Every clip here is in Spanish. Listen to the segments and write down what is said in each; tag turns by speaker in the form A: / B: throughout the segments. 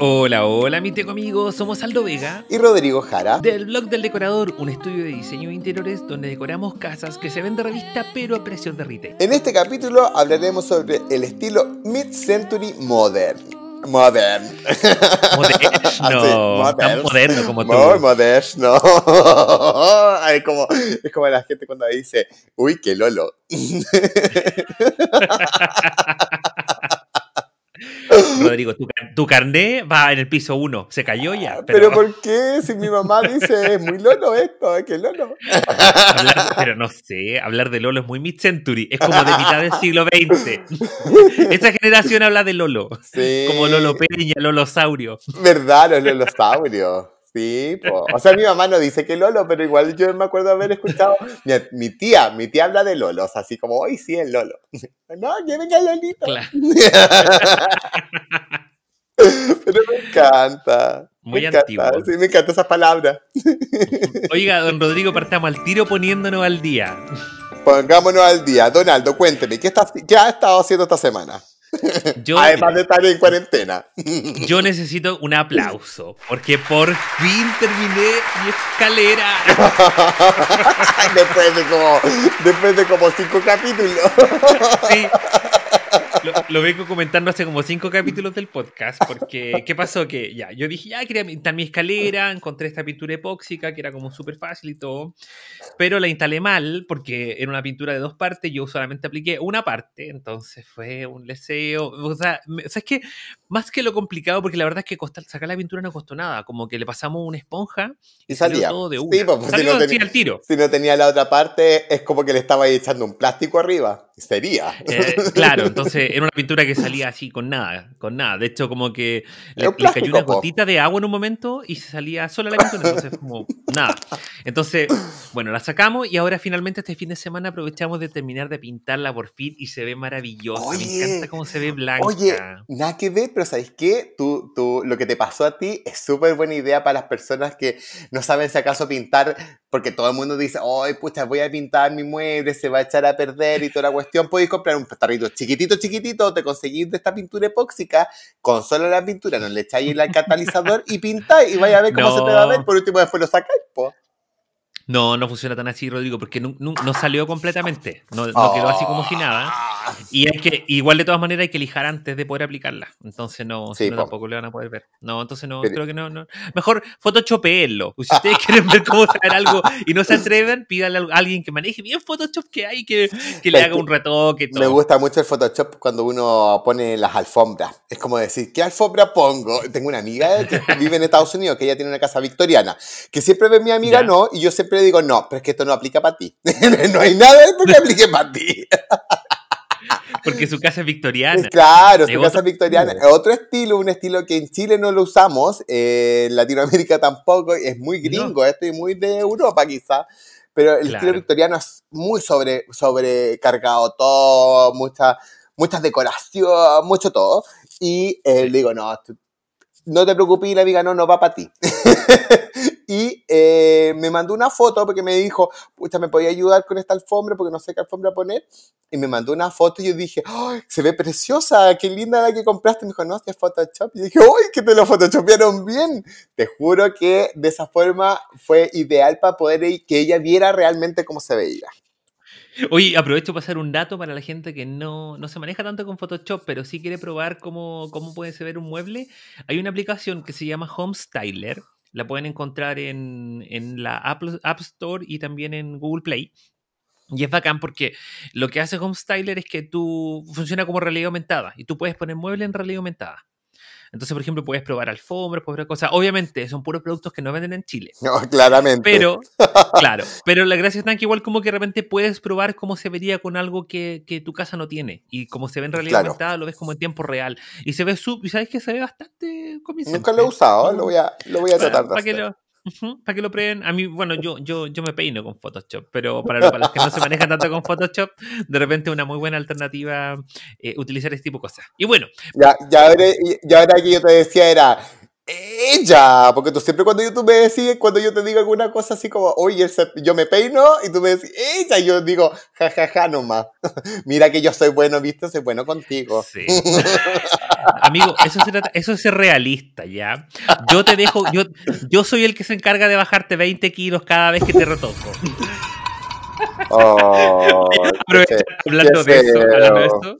A: Hola, hola, mi tío conmigo somos Aldo Vega y Rodrigo Jara del blog del decorador, un estudio de diseño de interiores donde decoramos casas que se ven de revista pero a
B: presión de retail. En este capítulo hablaremos sobre el estilo mid-century modern. Modern. Modern tan moderno como tú. Muy moderno. Es es como la gente cuando dice, uy, qué lolo.
A: Rodrigo, tu, tu, carné va en el piso 1, se cayó ya. Ah, pero... ¿por
B: qué? Si mi mamá dice, es muy lolo esto, es que lolo.
A: pero no sé, hablar de lolo es muy mid-century, es como de mitad del siglo XX. Esta generación habla de lolo, como lolo peña, lolosaurio.
B: ¿Verdad, los lolosaurios? Sí, o sea, mi mamá no dice que Lolo, pero igual yo me acuerdo haber escuchado. Mi, tía, mi tía habla de Lolos, así como, hoy sí el Lolo. No, que venga Lolito. pero me encanta. Muy antiguo. sí, me encantan esas palabras.
A: Oiga, don Rodrigo, partamos al tiro poniéndonos al día.
B: Pongámonos al día. Donaldo, cuénteme, ¿qué, estás, qué has estado haciendo esta semana?
A: Yo, Además de estar
B: en cuarentena.
A: Yo necesito un aplauso, porque por
B: fin terminé mi escalera. después de como, como cinco capítulos. sí
A: lo, vengo comentando hace como cinco capítulos del podcast, porque ¿qué pasó? Que ya, yo dije, ya ah, quería pintar mi escalera, encontré esta pintura epóxica que era como súper fácil y todo, pero la instalé mal porque era una pintura de dos partes, yo solamente apliqué una parte, entonces fue un leseo. O sea, ¿sabes qué? más que lo complicado, porque la verdad es que sacar la pintura no costó nada, como que le pasamos una esponja y, y salía todo de uno. Sí, pues, pues si, no tenía, tiro.
B: si no tenía la otra parte, es como que le estaba echando un plástico arriba. Sería. Eh, claro, entonces
A: era una pintura que salía así con nada, con nada. De hecho, como que le, cayó una gotita de agua en un momento y salía sola la pintura, entonces como nada. Entonces, bueno, la sacamos y ahora finalmente este fin de semana aprovechamos de terminar de pintarla por fin y se ve maravillosa. Me encanta cómo se ve blanca. Oye,
B: nada que ver, pero ¿sabes qué? Tú, tú, lo que te pasó a ti es súper buena idea para las personas que no saben si acaso pintar, porque todo el mundo dice, ay, pucha, voy a pintar mi mueble, se va a echar a perder y toda la cuestión. Podéis comprar un tarrito chiquitito, chiquitito, te conseguís de esta pintura epóxica, con solo la pintura, no le echáis el catalizador y pintáis y vaya a ver cómo se te va a ver. Por último, después lo sacáis, po.
A: No, no funciona tan así, Rodrigo, porque no, salió completamente. No, no oh. quedó así como si
B: nada. Y es que
A: igual de todas maneras hay que lijar antes de poder aplicarla. Entonces no, sí, tampoco le van a poder ver. No, entonces no, creo que no, Mejor photoshopéelo pues, Si ustedes quieren ver cómo sacar algo y no se atreven, pídanle a alguien que maneje bien Photoshop que hay, que, que le haga un
B: retoque. Todo. Me gusta mucho el Photoshop cuando uno pone las alfombras. Es como decir, ¿qué alfombra pongo? Tengo una amiga que vive en Estados Unidos, que ella tiene una casa victoriana, que siempre ve mi amiga no, y yo siempre digo, no, pero es que esto no aplica para ti. no hay nada que aplique para ti. Porque su casa es victoriana. Eh, claro, su casa es victoriana. Otro estilo, un estilo que en Chile no lo usamos, eh, en Latinoamérica tampoco, es muy gringo, no. esto y muy de Europa quizá. Pero el estilo victoriano es muy sobre, sobrecargado todo, muchas muchas decoración, mucho todo. Y eh, le digo, no, no te preocupes, la amiga no, no va para ti. Y eh, me mandó una foto porque me dijo, pucha, ¿me podía ayudar con esta alfombra? Porque no sé qué alfombra poner. Y me mandó una foto y yo dije, ¡ay, se ve preciosa! ¡Qué linda la que compraste! Me dijo, no, este es Photoshop. Y dije, ¡ay, que te lo photoshopearon bien! Te juro que de esa forma fue ideal para poder e-, que ella viera realmente cómo se veía.
A: Oye, aprovecho para hacer un dato para la gente que no, se maneja tanto con Photoshop, pero sí quiere probar cómo, cómo puede se ver un mueble. Hay una aplicación que se llama Home Styler, la pueden encontrar en, la App Store y también en Google Play. Y es bacán porque lo que hace Home Styler es que tú funciona como realidad aumentada y tú puedes poner mueble en realidad aumentada. Entonces, por ejemplo, puedes probar alfombras, puedes probar cosas. Obviamente, son puros productos que no venden en Chile.
B: No, claramente. Pero,
A: claro, pero la gracia es en que igual como que de repente puedes probar cómo se vería con algo que, tu casa no tiene. Y como se ve en realidad lo ves como en tiempo real. Y se ve sub, y sabes
B: que se ve bastante convincente. Nunca lo he usado, lo voy a, lo voy a tratar
A: para que lo prueben. A mí, bueno, yo, yo, yo me peino con Photoshop, pero para, los que no se manejan tanto con Photoshop, de repente una muy buena alternativa eh, utilizar este tipo de cosas.
B: Y bueno. Ya, ya, ahora, ya ahora que yo te decía era, ella, porque tú siempre cuando yo, tú me decís, cuando yo te digo alguna cosa así como, oye, yo me peino, y tú me decís, ella, y yo digo, ja ja, ja, nomás. Mira que yo soy bueno, viste, soy bueno contigo. Sí. Amigo,
A: eso, es realista, ¿ya? Yo te dejo, yo, soy el que se encarga de bajarte 20 kilos cada vez que te retoco. Oh, hablando de eso, hablando de eso.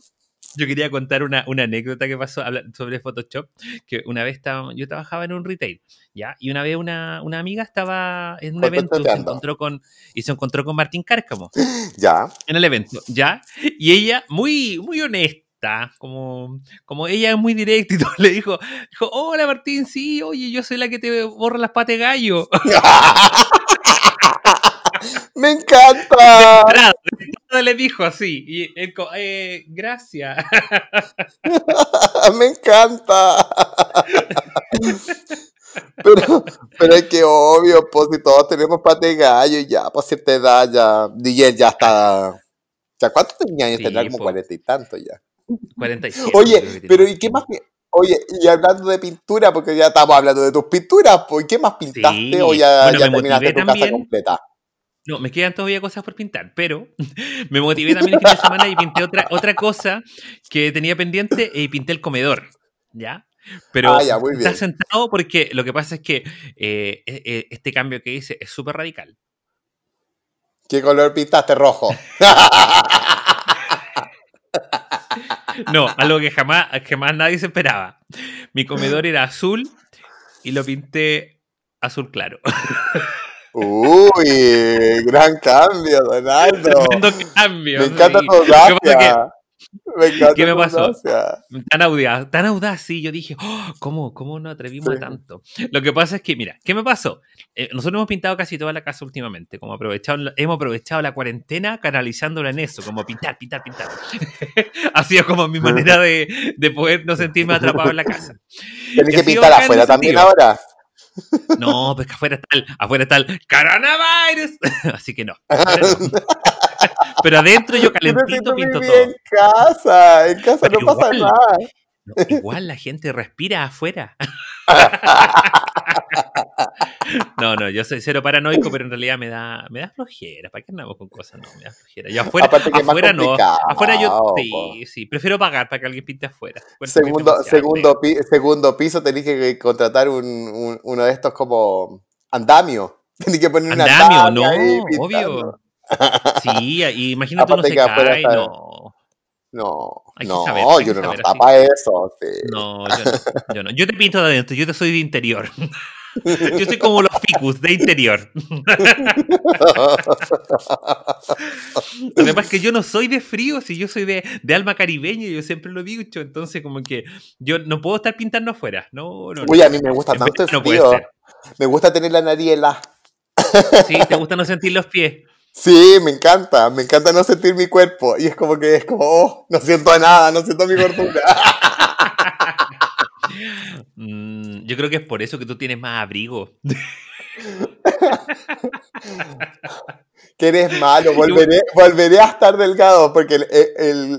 A: Yo quería contar una, anécdota que pasó sobre Photoshop, que una vez estaba, yo trabajaba en un retail, ¿ya? Y una vez una, amiga estaba en un evento se encontró con, y se encontró con Martín Cárcamo. Ya. En el evento, ¿ya? Y ella, muy, muy honesta, como, como ella es muy directa y todo, le dijo, dijo, hola Martín, sí, oye, yo soy la que te borra las patas de gallo.
B: ¡Me encanta!
A: le dijo así. Y él, eh, gracias.
B: Me encanta. Pero, pero es que obvio, pues si todos tenemos pata de gallo y ya, pues cierta edad ya, DJ ya está. Ya, ¿cuántos tenía años? Sí, como pues. cuarenta y tanto ya.
A: Oye, pero
B: ¿y qué más? Oye, y hablando de pintura, porque ya estamos hablando de tus pinturas, pues ¿qué más pintaste o ya, terminaste tu casa completa?
A: No, me quedan todavía cosas por pintar, pero me motivé también el fin de semana y pinté otra, otra cosa que tenía pendiente y pinté el comedor, ¿ya? Pero ah, está sentado porque lo que pasa es que eh, e, e, este cambio que hice es súper radical.
B: ¿Qué color pintaste rojo?
A: no, algo que jamás, jamás nadie se esperaba. Mi comedor era azul y lo pinté azul claro.
B: Uy, gran cambio, Donaldo. cambio. Me encanta tu audacia.
A: Me encanta ¿Qué me pasó? Tan audaz, tan audaz, sí. Yo dije, oh, ¿cómo, ¿cómo atrevimos a tanto? Lo que pasa es que, mira, ¿qué me pasó? Eh, nosotros hemos pintado casi toda la casa últimamente. Como aprovechado, hemos aprovechado la cuarentena canalizándola en eso, como pintar, pintar, pintar. ha sido como mi manera de, de poder no sentirme atrapado en la casa.
B: Tienes que pintar afuera también ahora.
A: No, pues que afuera está el, afuera está el coronavirus. Así que no. Pero adentro yo calentito pinto todo. En casa, en casa no pasa nada. igual la gente respira afuera. no, no, yo soy cero paranoico, pero en realidad me da, me da flojera. ¿Para qué andamos con cosas? No,
B: me da flojera. Yo afuera, afuera no. Afuera yo
A: sí, sí, prefiero pagar para que alguien pinte afuera. Segundo, segundo,
B: segundo piso tenés que contratar un, uno de estos como andamio. Tenés que poner un andamio. no, obvio.
A: Sí, imagínate uno se cae,
B: no. No no, yo no nos para eso. No, yo no,
A: yo no, yo te pinto de adentro, yo te soy de interior. Yo soy como los ficus de interior. Lo que pasa es que yo no soy de frío, si yo soy de, de alma caribeña, yo siempre lo he dicho, entonces como que yo no puedo estar pintando afuera. No, no, Uy, a mí me gusta tanto el frío.
B: me gusta tener la nariela Sí, te gusta no sentir los pies. Sí, me encanta, me encanta no sentir mi cuerpo. Y es como que es como, oh, no siento nada, no siento mi gordura
A: mm, yo creo que es por eso que tú tienes más abrigo.
B: que eres malo, volveré, volveré a estar delgado, porque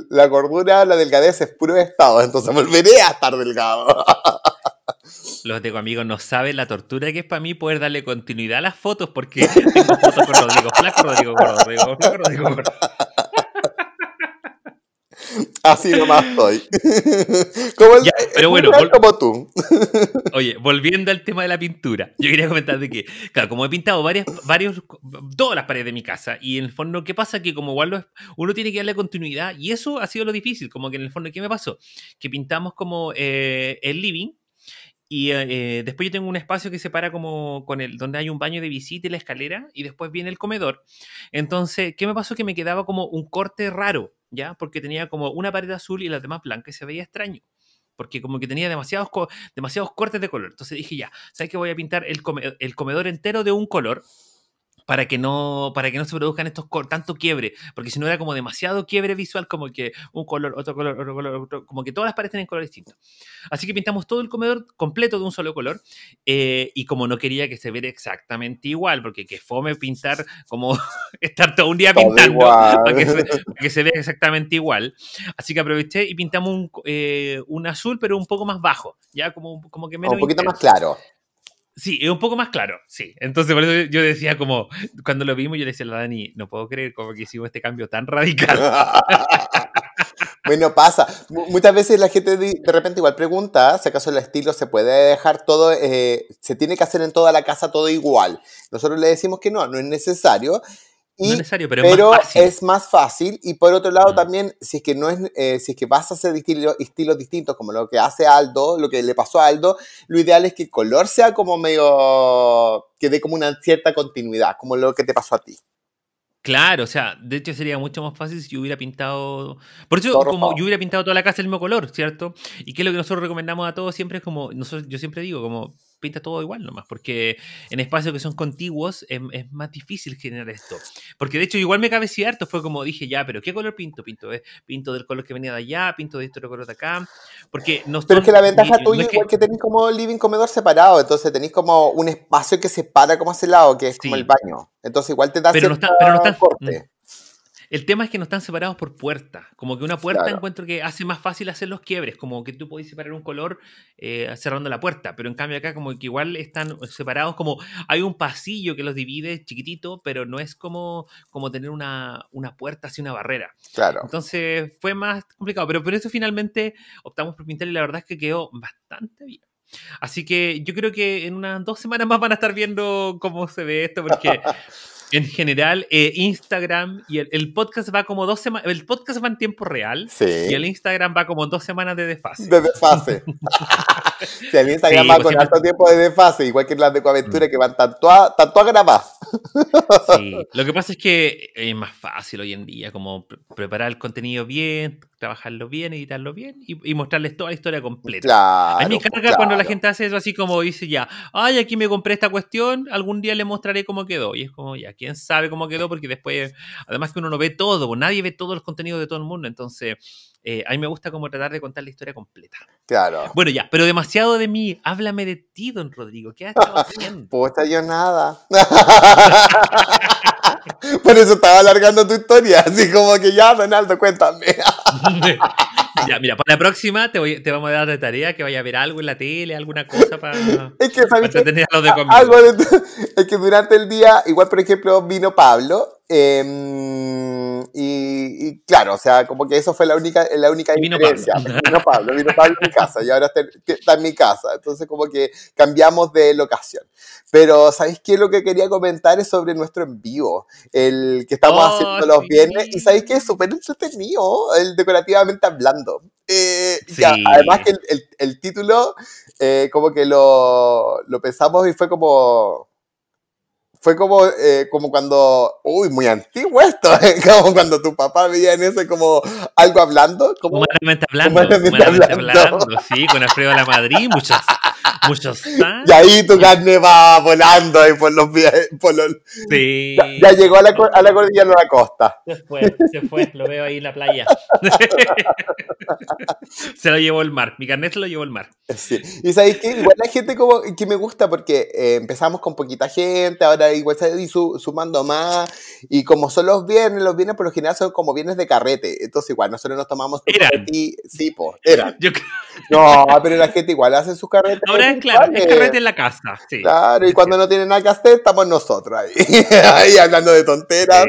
B: la gordura, la delgadez es puro estado, entonces volveré a estar delgado.
A: Los tengo amigos, no saben la tortura que es para mí poder darle continuidad a las fotos porque tengo fotos con Rodrigo Flaco, Rodrigo Rodrigo
B: Así nomás estoy. Como pero bueno, como
A: tú. Oye, volviendo al tema de la pintura, yo quería comentar de que, claro, como he pintado varias, varios, todas las paredes de mi casa, y en el fondo, ¿qué pasa? Que como igual uno tiene que darle continuidad, y eso ha sido lo difícil, como que en el fondo, ¿qué me pasó? Que pintamos como eh, el living, y eh, después yo tengo un espacio que separa como con el, donde hay un baño de visita y la escalera, y después viene el comedor. Entonces, ¿qué me pasó? Que me quedaba como un corte raro, ¿ya? Porque tenía como una pared azul y las demás blancas, y se veía extraño. Porque como que tenía demasiados, demasiados cortes de color. Entonces dije, ya, ¿sabes que Voy a pintar el, el comedor entero de un color para que no, para que no se produzcan estos tanto quiebre, porque si no era como demasiado quiebre visual, como que un color, otro color, otro color, como que todas las en colores color distinto. Así que pintamos todo el comedor completo de un solo color, eh, y como no quería que se viera exactamente igual, porque que fome pintar como estar todo un día pintando, para que, se, que, se, vea exactamente igual. Así que aproveché y pintamos un, eh, un azul, pero un poco más bajo, ya como, como que menos. Un poquito más claro. Sí, es un poco más claro, sí.
B: Entonces, por eso
A: yo decía como, cuando lo vimos, yo le decía a la Dani, no puedo creer como que hicimos este cambio tan radical.
B: bueno, pasa. muchas veces la gente de, repente igual pregunta si acaso el estilo se puede dejar todo, eh, se tiene que hacer en toda la casa todo igual. Nosotros le decimos que no, no es necesario necesario, pero, es, más fácil. Y por otro lado, mm. también, si es que no es, eh, si es que vas a hacer estilos distintos, como lo que hace Aldo, lo que le pasó a Aldo, lo ideal es que el color sea como medio. que dé como una cierta continuidad, como lo que te pasó a ti.
A: Claro, o sea, de hecho sería mucho más fácil si yo hubiera pintado. Por eso, como yo hubiera pintado toda la casa el mismo color, ¿cierto? Y que lo que nosotros recomendamos a todos siempre es como. Nosotros, yo siempre digo, como pinta todo igual nomás, porque en espacios que son contiguos em, es, más difícil generar esto. Porque de hecho igual me cabe cierto, fue como dije, ya, pero ¿qué color pinto? Pinto, pinto del color que venía de allá, pinto de este color de acá, porque Pero es que la ventaja tuya es igual
B: que, tenéis como living comedor separado, entonces tenéis como un espacio que se para como ese lado, que es como el baño. Entonces igual te da pero pero no está,
A: el tema es que no están separados por puertas, Como que una puerta encuentro que hace más fácil hacer los quiebres, como que tú podés separar un color eh, cerrando la puerta, pero en cambio acá como que igual están separados, como hay un pasillo que los divide chiquitito, pero no es como, como tener una, una puerta así, una barrera. Claro. Entonces fue más complicado, pero por eso finalmente optamos por pintar y la verdad es que quedó bastante bien. Así que yo creo que en unas dos semanas más van a estar viendo cómo se ve esto, porque En general, eh, Instagram y el, podcast va como dos semanas. El podcast va en tiempo real. Y el Instagram va como dos semanas de desfase. De
B: desfase. si el Instagram va pues con siempre... alto tiempo de desfase, igual que las de Coaventura mm. que van tanto a, tanto a grabar.
A: sí. Lo que pasa es que es más fácil hoy en día, como preparar el contenido bien, trabajarlo bien, editarlo bien y, mostrarles toda la historia completa. a mí me pues, carga cuando la gente hace eso así como dice ya, ay, aquí me compré esta cuestión, algún día le mostraré cómo quedó. Y es como, ya, quién sabe cómo quedó, porque después, además que uno no ve todo, pues, nadie ve todos los contenidos de todo el mundo, entonces... Eh, a mí me gusta como tratar de contar la historia completa. Claro. Bueno, ya, pero demasiado de mí. Háblame de ti, don Rodrigo. ¿Qué has estado
B: haciendo? yo nada. Por eso estaba alargando tu historia, así como que ya, Ronaldo, cuéntame.
A: ya, mira, para la próxima te, voy, te vamos a dar de tarea que vaya a ver algo
B: en la tele, alguna cosa para, es que, de ah, es que durante el día, igual por ejemplo vino Pablo Em, y, claro, o sea, como que eso fue la única, la única diferencia. Vino Pablo, vino Pablo en mi casa y ahora está, en mi casa. Entonces como que cambiamos de locación. Pero ¿sabéis qué? Lo que quería comentar es sobre nuestro en vivo, el que estamos oh, haciendo los viernes. Y ¿sabéis qué? Súper entretenido, el decorativamente hablando. Eh, además que el, título eh, como que lo pensamos y fue como fue como, eh, como cuando, uy, muy antiguo esto, eh, como cuando tu papá veía en ese como algo hablando. Como, humanamente hablando, humanamente hablando. hablando.
A: sí, con Alfredo la Madrid,
B: muchos, muchos Y ahí tu carne va volando ahí por los por los, sí. ya, llegó a la, a la cordillera de la costa. Se fue, se fue,
A: lo veo ahí en la playa.
B: se lo llevó el
A: mar, mi carnet se lo llevó el mar. Sí.
B: Y sabéis que igual la gente como que me gusta porque eh, empezamos con poquita gente, ahora y igual se sumando más. Y como son los viernes, los viernes por lo general son como viernes de carrete. Entonces, igual nosotros nos tomamos. Eran. sí, eran. No, pero la gente igual hace sus carretes. Ahora es claro, es carrete en la casa. Claro, y cuando no tienen nada que hacer, estamos nosotros ahí, hablando de tonteras.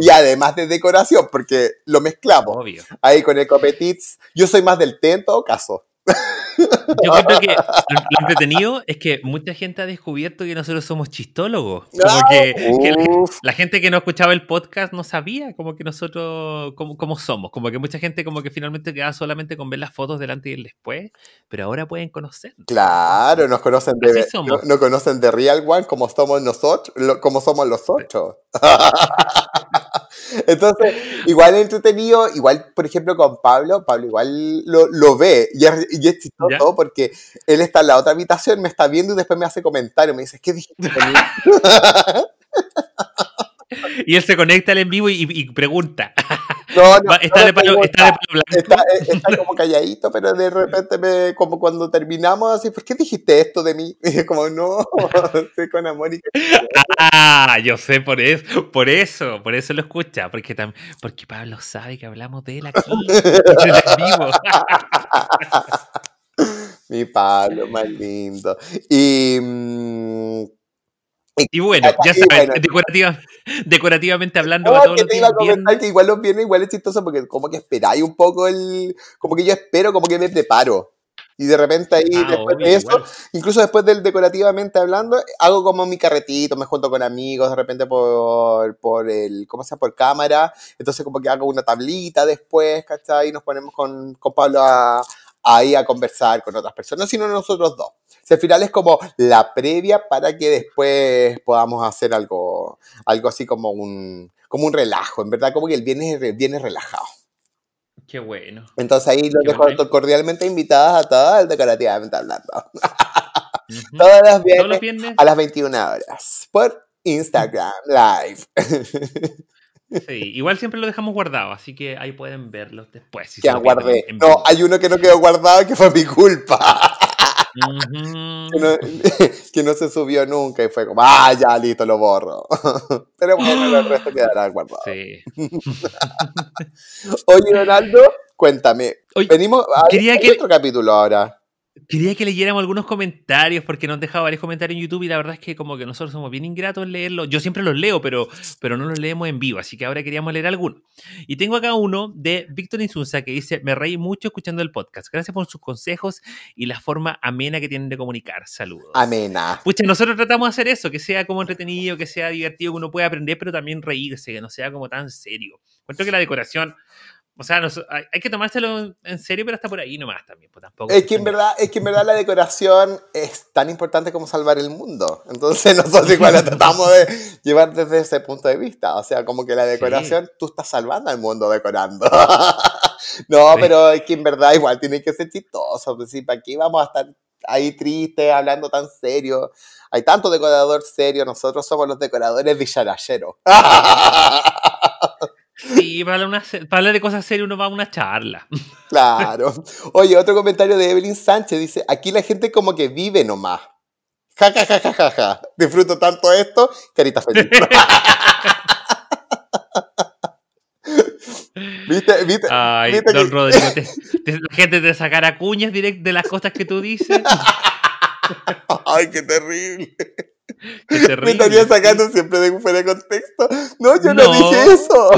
B: Y además de decoración, porque lo mezclamos. Obvio. Ahí con el copetitz. Yo soy más del tento, caso. Yo creo
A: que lo, entretenido es que mucha gente ha descubierto que nosotros somos chistólogos. Como ah, que, la, gente que no escuchaba el podcast no sabía como que nosotros, como, somos. Como que mucha gente como que finalmente queda solamente con ver las fotos delante y el después, pero ahora pueden
B: conocer. Claro, nos conocen de, no, conocen de Real One como somos nosotros, como somos los ocho. Entonces, igual entretenido, igual, por ejemplo, con Pablo, Pablo igual lo, ve y es, chistoso porque él está en la otra habitación, me está viendo y después me hace comentario, me dice, ¿qué dijiste?
A: y él se conecta al en vivo y, y pregunta está, está,
B: eh, Está, como calladito, pero de repente, me, como cuando terminamos, así, ¿por qué dijiste esto de mí? Y como, no, estoy con amor y... Ah,
A: yo sé, por eso, por eso, por eso lo escucha, porque, porque Pablo sabe que hablamos de él aquí,
B: vivo. Mi Pablo, más lindo. Y... Mm, y bueno, ya sabes,
A: decorativamente hablando, no, que que igual
B: los viernes igual es chistoso porque como que esperáis un poco el. Como que yo espero, como que me preparo. Y de repente ahí, ah, después de eso, incluso después del decorativamente hablando, hago como mi carretito, me junto con amigos de repente por, por el, ¿cómo se Por cámara. Entonces como que hago una tablita después, ¿cachai? Y nos ponemos con, con Pablo a, ahí a conversar con otras personas, sino nosotros dos. El final es como la previa para que después podamos hacer algo, algo así como un, como un relajo, en verdad, como que el viernes viene relajado. Qué bueno. Entonces ahí los dejo cordialmente invitadas a todas Decorativamente Hablando. viernes, Todos los viernes a las 21 horas por Instagram Live.
A: Sí, igual siempre lo dejamos guardado, así que ahí pueden verlos después. guardé. no,
B: hay uno que no quedó guardado que fue mi culpa. que, no, se subió nunca y fue como, ah, ya listo, lo borro. Pero bueno, el resto quedará guardado. Sí. Oye, Ronaldo, cuéntame. venimos ah, a otro capítulo ahora. Quería que
A: leyéramos algunos comentarios porque nos han dejado varios comentarios en YouTube y la verdad es que como que nosotros somos bien ingratos en leerlos. Yo siempre los leo, pero, pero no los leemos en vivo, así que ahora queríamos leer alguno. Y tengo acá uno de Víctor Insunza que dice, me reí mucho escuchando el podcast. Gracias por sus consejos y la forma amena que tienen de comunicar. Saludos.
B: Amena.
A: Pucha, nosotros tratamos de hacer eso, que sea como entretenido, que sea divertido, que uno pueda aprender, pero también reírse, que no sea como tan serio. Cuento que la decoración o sea, hay, que tomárselo en serio, pero está por ahí nomás también. Pues, es,
B: que en verdad, es que en verdad la decoración es tan importante como salvar el mundo. Entonces nosotros igual la tratamos de llevar desde ese punto de vista. O sea, como que la decoración, tú estás salvando al mundo decorando. no, pero es que en verdad igual tiene que ser chistoso. Pues, si ¿Para qué vamos a estar ahí tristes, hablando tan serio? Hay tanto decorador serio, nosotros somos los decoradores villarayeros.
A: Sí, para hablar, de cosas serias
B: uno va a una charla. Claro. Oye, otro comentario de Evelyn Sánchez dice, aquí la gente como que vive nomás. Ja, ja, ja, ja, ja, Disfruto tanto esto, carita feliz. ¿Viste? ¿Viste? Ay, don la
A: gente te sacará cuñas direct de las cosas que tú dices.
B: Ay, qué terrible. Me estaría sacando siempre de fuera de contexto. No, yo no, dije eso.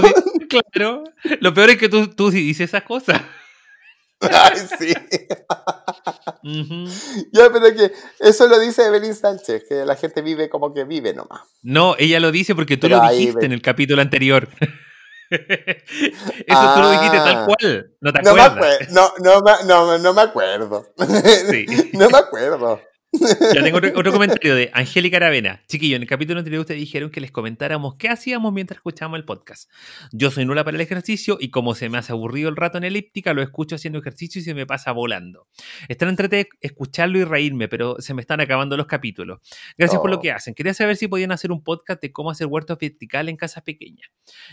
B: Claro. Lo peor es que tú, tú sí dices esas cosas. Ay, sí. Ya, pero que eso lo dice Evelyn Sánchez, que la gente vive como que vive nomás.
A: No, ella lo dice porque tú lo dijiste en el capítulo anterior.
B: Eso tú lo dijiste tal ah. cual. No te acuerdas. No me, acuerdo, no, no, no, me acuerdo. no me acuerdo.
A: Ya tengo otro, comentario de Angélica Aravena. Chiquillo, en el capítulo anterior ustedes dijeron que les comentáramos qué hacíamos mientras escuchábamos el podcast. Yo soy nula para el ejercicio y como se me hace aburrido el rato en elíptica, lo escucho haciendo ejercicio y se me pasa volando. Están de escucharlo y reírme, pero se me están acabando los capítulos. Gracias por lo oh. que hacen. Quería saber si podían hacer un podcast de cómo hacer huertos vertical en casas pequeñas.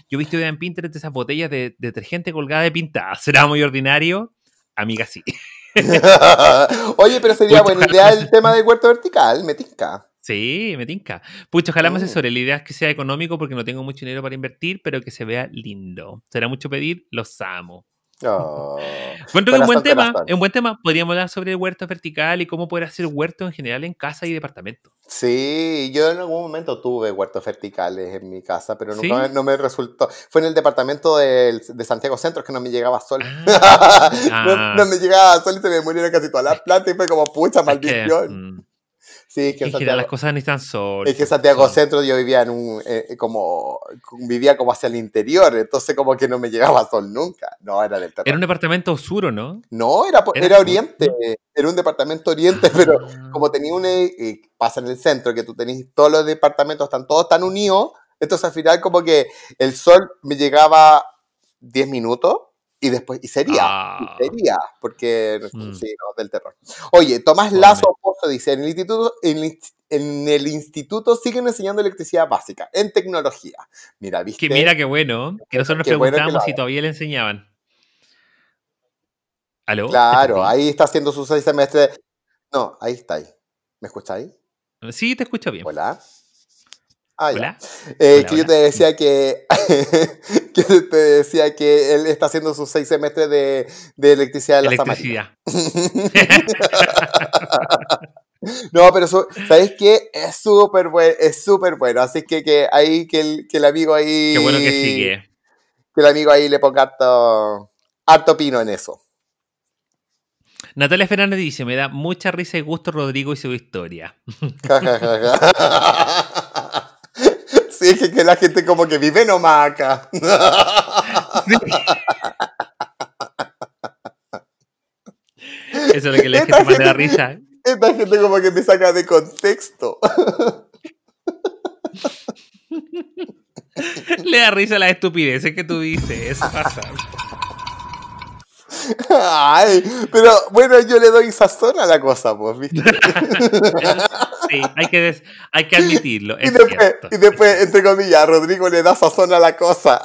A: Yo he visto en Pinterest esas botellas de detergente colgada de pintada. ¿Será muy ordinario? Amiga, sí.
B: Oye, pero sería buena idea el tema del huerto vertical, me tinca.
A: Sí, me tinca. pucho ojalá me asesore. Mm. La idea es que sea económico porque no tengo mucho dinero para invertir, pero que se vea lindo. Será mucho pedir, los amo.
B: Oh. un buen tema,
A: buen tema. Podríamos hablar sobre huertos vertical y cómo poder hacer huerto en general en casa y departamento.
B: Sí, yo en algún momento tuve huertos verticales en mi casa, pero nunca no me resultó. Fue en el departamento de, Santiago Centro que no me llegaba sol. Ah, no, ah. me llegaba sol y se me murieron casi todas las plantas y fue como pucha maldición. Mm, Sí, que las
A: cosas necesitan sol. Es que
B: Santiago Centro yo vivía en un, eh, eh, como, vivía como hacia el interior, entonces como que no me llegaba sol nunca. No, era del
A: Era un departamento sur, no?
B: No, era, era, oriente, era un departamento oriente, pero ah. como tenía un, eh, pasa en el centro, que tú tenés todos los departamentos, están todos tan unidos, entonces al final como que el sol me llegaba 10 minutos y después, y sería, ah. sería, porque hmm. sí, del terror. Oye, Tomás Lazo Pozo dice, en el, instituto, en, el instituto siguen enseñando electricidad básica, en tecnología.
A: Mira, viste. Que mira qué bueno, que nosotros nos preguntamos si todavía le enseñaban. ¿Aló? Claro, ahí
B: está haciendo sus seis semestres. No, ahí está ahí. ¿Me ahí? Sí, te escucho bien. Hola. Ah, eh, que yo te decía que, que te decía que él está haciendo sus seis semestres de, electricidad de la Electricidad. no, pero ¿sabes qué? Es súper bueno, es súper bueno. Así que, que ahí que el, que el amigo ahí. Qué bueno que sigue. Que el amigo ahí le ponga harto, harto pino en eso.
A: Natalia Fernández dice: Me da mucha risa y gusto Rodrigo y su historia.
B: dije que, la gente como que vive nomás acá. Eso es lo que le dije que da risa. Esta gente como que me saca de contexto.
A: Le da risa la estupidez que tú dices, Es pasa.
B: Ay, pero bueno, yo le doy sazón a la cosa, pues, ¿viste? sí, hay que, hay que admitirlo. Y después, y después, entre comillas, Rodrigo le da sazón a la cosa.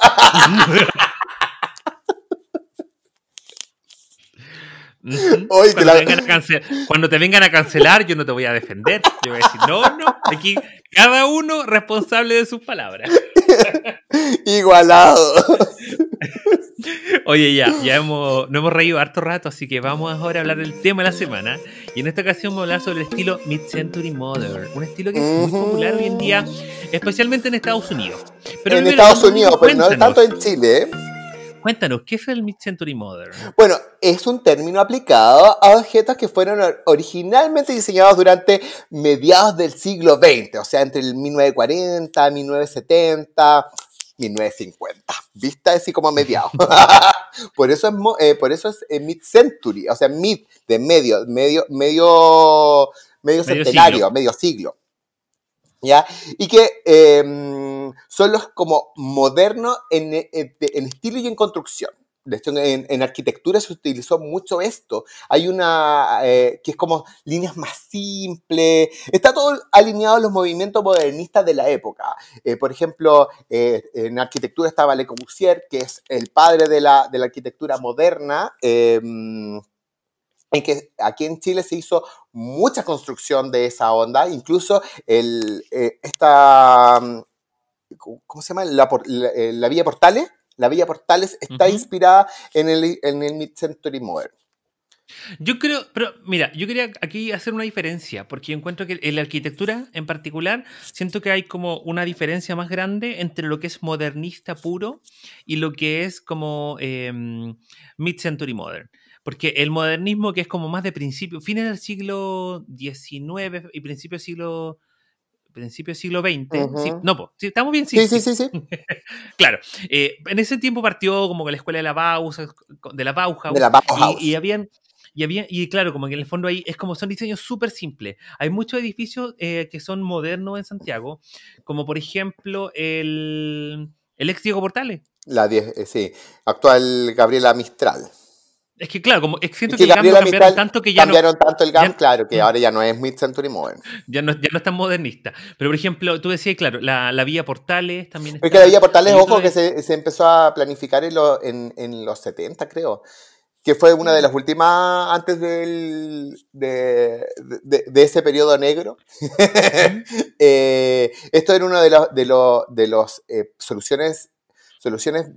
B: Hoy, cuando, te cuando,
A: te vengan a cancelar, yo no te voy a defender. Yo voy a decir, no, no, aquí cada uno responsable de sus palabras. Igualado. Oye, ya, ya hemos, no hemos reído harto rato, así que vamos ahora a hablar del tema de la semana. Y en esta ocasión vamos a hablar sobre el estilo Mid-Century Modern, un estilo que es muy popular hoy en día, especialmente en
B: Estados Unidos. Pero en Estados Unidos, pero no tanto en Chile, ¿eh?
A: Cuéntanos, ¿qué es el
B: Mid-Century Modern? Bueno, es un término aplicado a objetos que fueron originalmente diseñados durante mediados del siglo XX, o sea, entre el 1940, 1970, 1950. Vista así como mediados. por eso es, eh, es eh, mid-century, o sea, mid de medio, medio, medio, medio centenario, medio siglo. Y que em, son los como modernos en, estilo y en construcción. De hecho, en, arquitectura se utilizó mucho esto. Hay una eh, que es como líneas más simples. Está todo alineado a los movimientos modernistas de la época. Eh, por ejemplo, eh, en arquitectura estaba Le Corbusier, que es el padre de la, de la arquitectura moderna. Em, en que aquí en Chile se hizo mucha construcción de esa onda, incluso el, eh, esta, mm, ¿cómo se llama? La, eh, Villa Portales. La vía Portales está inspirada en el, en el mid-century Modern.
A: Yo creo, pero mira, yo quería aquí hacer una diferencia, porque yo encuentro que en la arquitectura en particular, siento que hay como una diferencia más grande entre lo que es modernista puro y lo que es como em, mid-century modern. Porque el modernismo, que es como más de principio, fines del siglo XIX y principio del siglo principio siglo XX. no, estamos bien, sí. Sí, sí, sí. claro. Eh, en ese tiempo partió como que la escuela de la Bauhaus. Eh, de la Bauhaus. Y, y, habían. Y, habían, y claro, como que en el fondo ahí es como son diseños súper simples. Hay muchos edificios eh, que son modernos en Santiago, como por ejemplo el,
B: el ex Diego Portales. La 10, sí, actual Gabriela Mistral.
A: Es que claro, como siento es que, que cambiaron tanto que ya el
B: GAM, claro, que ahora
A: ya no es mid-century modern. Ya no, ya no es tan modernista. Pero por ejemplo, tú decías, claro, la, vía Portales también Es que la vía Portales, ojo,
B: que se, empezó a planificar en, los 70, creo. Que fue una de mm. las últimas antes del, de, ese periodo negro. Eh, esto era una de, las de, eh, soluciones soluciones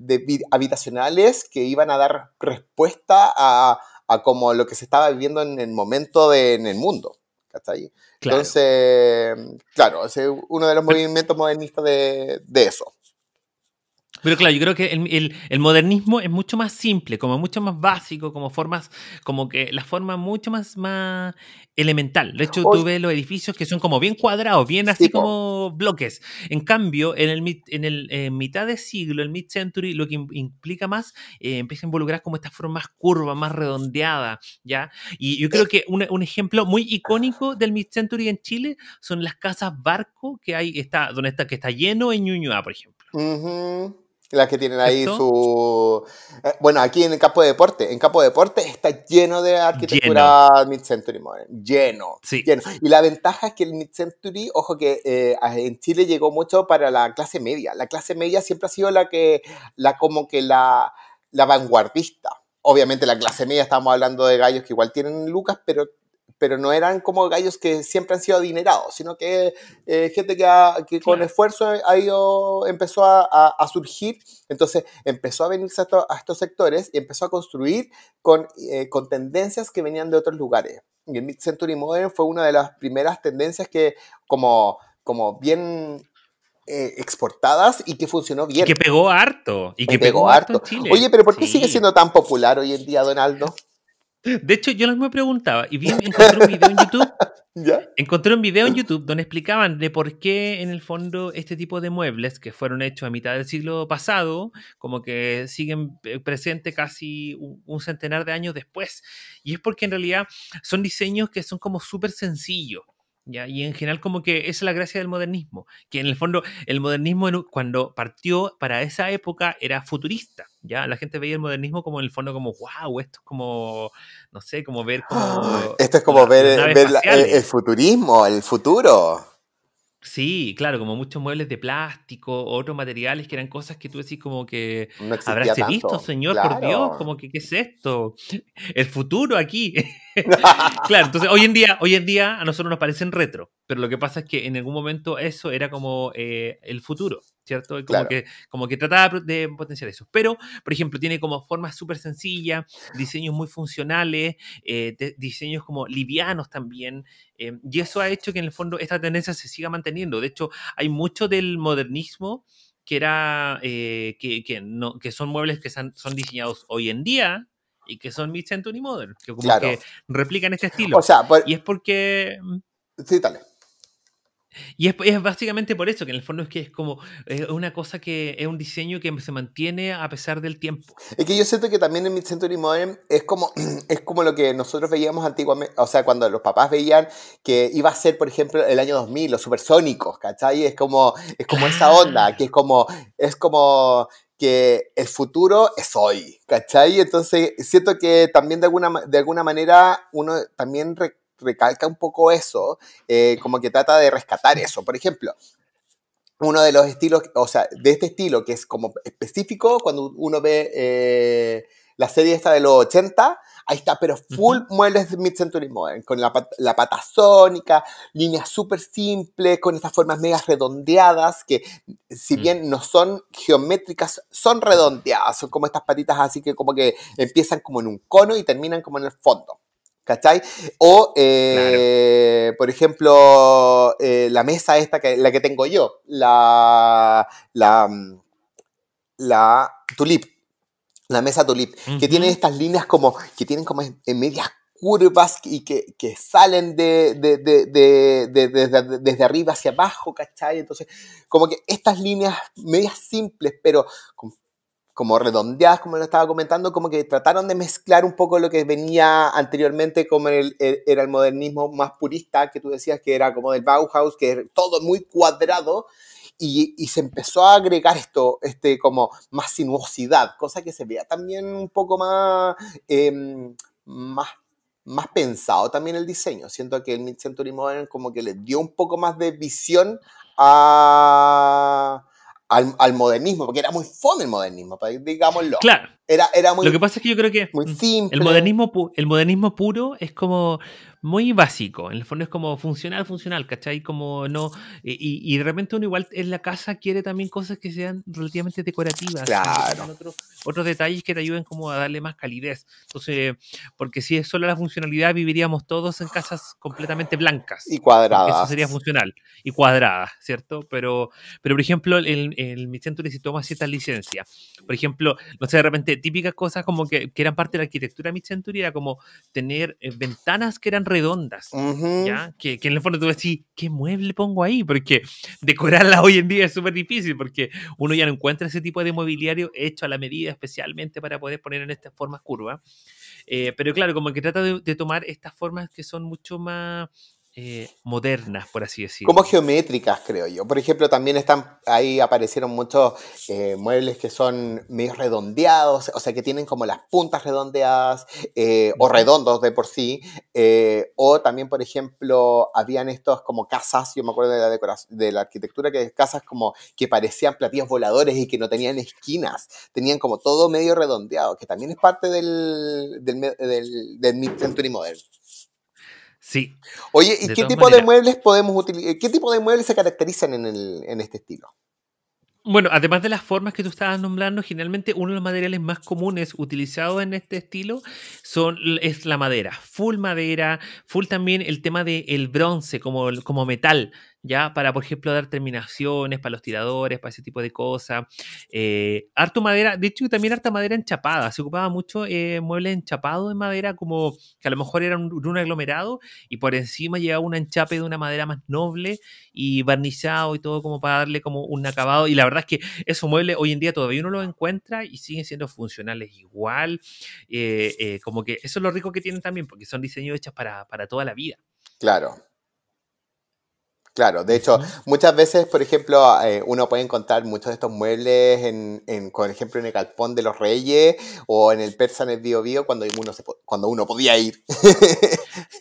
B: habitacionales que iban a dar respuesta a, como lo que se estaba viviendo en el momento en el mundo. ¿Cachai? Claro. Entonces, claro, es uno de los movimientos modernistas de eso.
A: Pero claro, yo creo que el, el, modernismo es mucho más simple, como mucho más básico, como formas, como que la forma mucho más, más elemental. De hecho, tuve tú ves los edificios que son como bien cuadrados, bien así como bloques. En cambio, en el, en el eh, mitad de siglo, el mid-century, lo que implica más, eh, empieza a involucrar como estas formas más curvas, más redondeadas, ¿ya? Y yo creo eh. que un, un ejemplo muy icónico del mid-century en Chile son las casas barco que hay, está, donde está, que está lleno en Ñuñoa, por
B: ejemplo las que tienen ahí su... Eh, bueno, aquí en el campo de deporte, en campo de deporte está lleno de arquitectura mid-century modern, lleno, lleno. Y la ventaja es que el mid-century, ojo que eh, en Chile llegó mucho para la clase media. La clase media siempre ha sido la que, la como que la, la vanguardista. Obviamente la clase media, estamos hablando de gallos que igual tienen lucas, pero pero no eran como gallos que siempre han sido adinerados, sino que eh, gente que, con esfuerzo ha empezó a, surgir, entonces empezó a venirse a, estos sectores y empezó a construir con, eh, con tendencias que venían de otros lugares. Y el Mid-Century Modern fue una de las primeras tendencias que como, como bien eh, exportadas y que funcionó bien. que pegó harto.
A: Y que, pegó, harto. Oye,
B: pero ¿por qué sigue siendo tan popular hoy en día, Donaldo?
A: De hecho, yo no me preguntaba y vi, encontré un video en YouTube. Encontré un video en YouTube donde explicaban de por qué, en el fondo, este tipo de muebles que fueron hechos a mitad del siglo pasado, como que siguen eh, presentes casi un, un centenar de años después. Y es porque en realidad son diseños que son como súper sencillos. ¿ya? Y en general como que esa es la gracia del modernismo, que en el fondo el modernismo cuando partió para esa época era futurista, ¿ya? La gente veía el modernismo como en el fondo como, wow, esto es como, no sé, como ver como... Esto es como ver, el
B: futurismo, el futuro.
A: Sí, claro, como muchos muebles de plástico, otros materiales que eran cosas que tú decís como que habrás visto, señor, por Dios, como que qué es esto, el futuro aquí. claro, entonces hoy en día, hoy en día a nosotros nos parecen retro, pero lo que pasa es que en algún momento eso era como eh, el futuro. ¿cierto? Como, que, como que trataba de potenciar eso. Pero, por ejemplo, tiene como formas súper sencillas, diseños muy funcionales, eh, diseños como livianos también, eh, y eso ha hecho que en el fondo esta tendencia se siga manteniendo. De hecho, hay mucho del modernismo que era eh, que, son muebles que son, diseñados hoy en día, y que son mid-century modern, que que replican este estilo. y es porque... Mm, sí, dale. Y es, es, básicamente por eso, que en el fondo es que es como es una cosa que es un diseño que se mantiene a pesar del tiempo.
B: Es que yo siento que también en Mid-Century Modern es como, es como lo que nosotros veíamos antiguamente, o sea, cuando los papás veían que iba a ser, por ejemplo, el año 2000, los supersónicos, ¿cachai? Es como, es como esa onda, que es como, es como que el futuro es hoy, ¿cachai? Entonces siento que también de alguna, de alguna manera uno también recalca un poco eso, eh, como que trata de rescatar eso. Por ejemplo, uno de los estilos, o sea, de este estilo que es como específico, cuando uno ve eh, la serie esta de los 80, ahí está, pero full muebles de Mid-Century Modern, con la, pata sónica, líneas súper simples, con estas formas mega redondeadas, que si mm. bien no son geométricas, son redondeadas, son como estas patitas así que como que empiezan como en un cono y terminan como en el fondo. ¿Cachai? O, eh, por ejemplo, eh, la mesa esta, que, la que tengo yo, la, la, mm, tulip, la mesa tulip, que tiene estas líneas como, que tienen como en, medias curvas y que, salen de, desde arriba hacia abajo, ¿cachai? Entonces, como que estas líneas medias simples, pero con como redondeadas, como lo estaba comentando, como que trataron de mezclar un poco lo que venía anteriormente, como era el modernismo más purista, que tú decías que era como del Bauhaus, que era todo muy cuadrado, y, se empezó a agregar esto, este, como más sinuosidad, cosa que se veía también un poco más, em, más más pensado también el diseño. Siento que el Mid-Century Modern como que le dio un poco más de visión a, al, modernismo, porque era muy fome el modernismo, pues, digámoslo. Claro. Era, Lo que pasa es que yo creo que. Mm, el
A: modernismo, el modernismo puro es como muy básico. En el fondo es como funcional, funcional, ¿cachai? Como no. Y, de repente uno igual en la casa quiere también cosas que sean relativamente decorativas. Claro. Otros, detalles que te ayuden como a darle más calidez. Entonces, porque si es solo la funcionalidad, viviríamos todos en casas completamente blancas.
B: Y cuadradas. Eso sería
A: funcional. Y cuadradas, ¿cierto? Pero, pero por ejemplo, el, el mi Century se toma ciertas licencias. Por ejemplo, no sé, de repente, típicas cosas como que, que eran parte de la arquitectura de mi century era como tener eh, ventanas que eran redondas, ¿ya? Que, en el fondo tú decís, ¿qué mueble pongo ahí? Porque decorarlas hoy en día es súper difícil porque uno ya no encuentra ese tipo de mobiliario hecho a la medida especialmente para poder poner en estas formas curvas. Eh, pero claro, como que trata de tomar estas formas que son mucho más eh,
B: modernas,
A: por así decirlo. Como
B: geométricas, creo yo. Por ejemplo, también están, ahí aparecieron muchos eh, muebles que son medio redondeados, o sea, que tienen como las puntas redondeadas eh, o redondos de por sí. o también, por ejemplo, habían estos como casas, yo me acuerdo de la de la arquitectura, que casas como que parecían platillos voladores y que no tenían esquinas, tenían como todo medio redondeado, que también es parte del, del, del mid-century model. Sí. Oye, ¿y qué tipo de muebles podemos utilizar? Eh, ¿Qué tipo de muebles se caracterizan en, este estilo?
A: Bueno, además de las formas que tú estabas nombrando, generalmente uno de los materiales más comunes utilizados en este estilo son, es la madera, full madera, full también el tema del bronce como, como metal, ¿ya? Para, por ejemplo, dar terminaciones para los tiradores, para ese tipo de cosas. Eh, harto madera, de hecho, también harta madera enchapada. Se ocupaba mucho eh, muebles enchapados en madera, como que a lo mejor era un, aglomerado y por encima llegaba un enchape de una madera más noble y barnizado y todo como para darle como un acabado. Y la verdad es que esos muebles hoy en día todavía uno los encuentra y siguen siendo funcionales igual.
B: Eh, eh, como que eso
A: es lo rico que tienen también, porque son diseños hechos para toda la vida.
B: Claro, Claro, de hecho, muchas veces, por ejemplo, eh, uno puede encontrar muchos de estos muebles, en, por ejemplo, en el Calpón de los Reyes o en el Persa en el Bio, Bio cuando, uno cuando uno podía ir.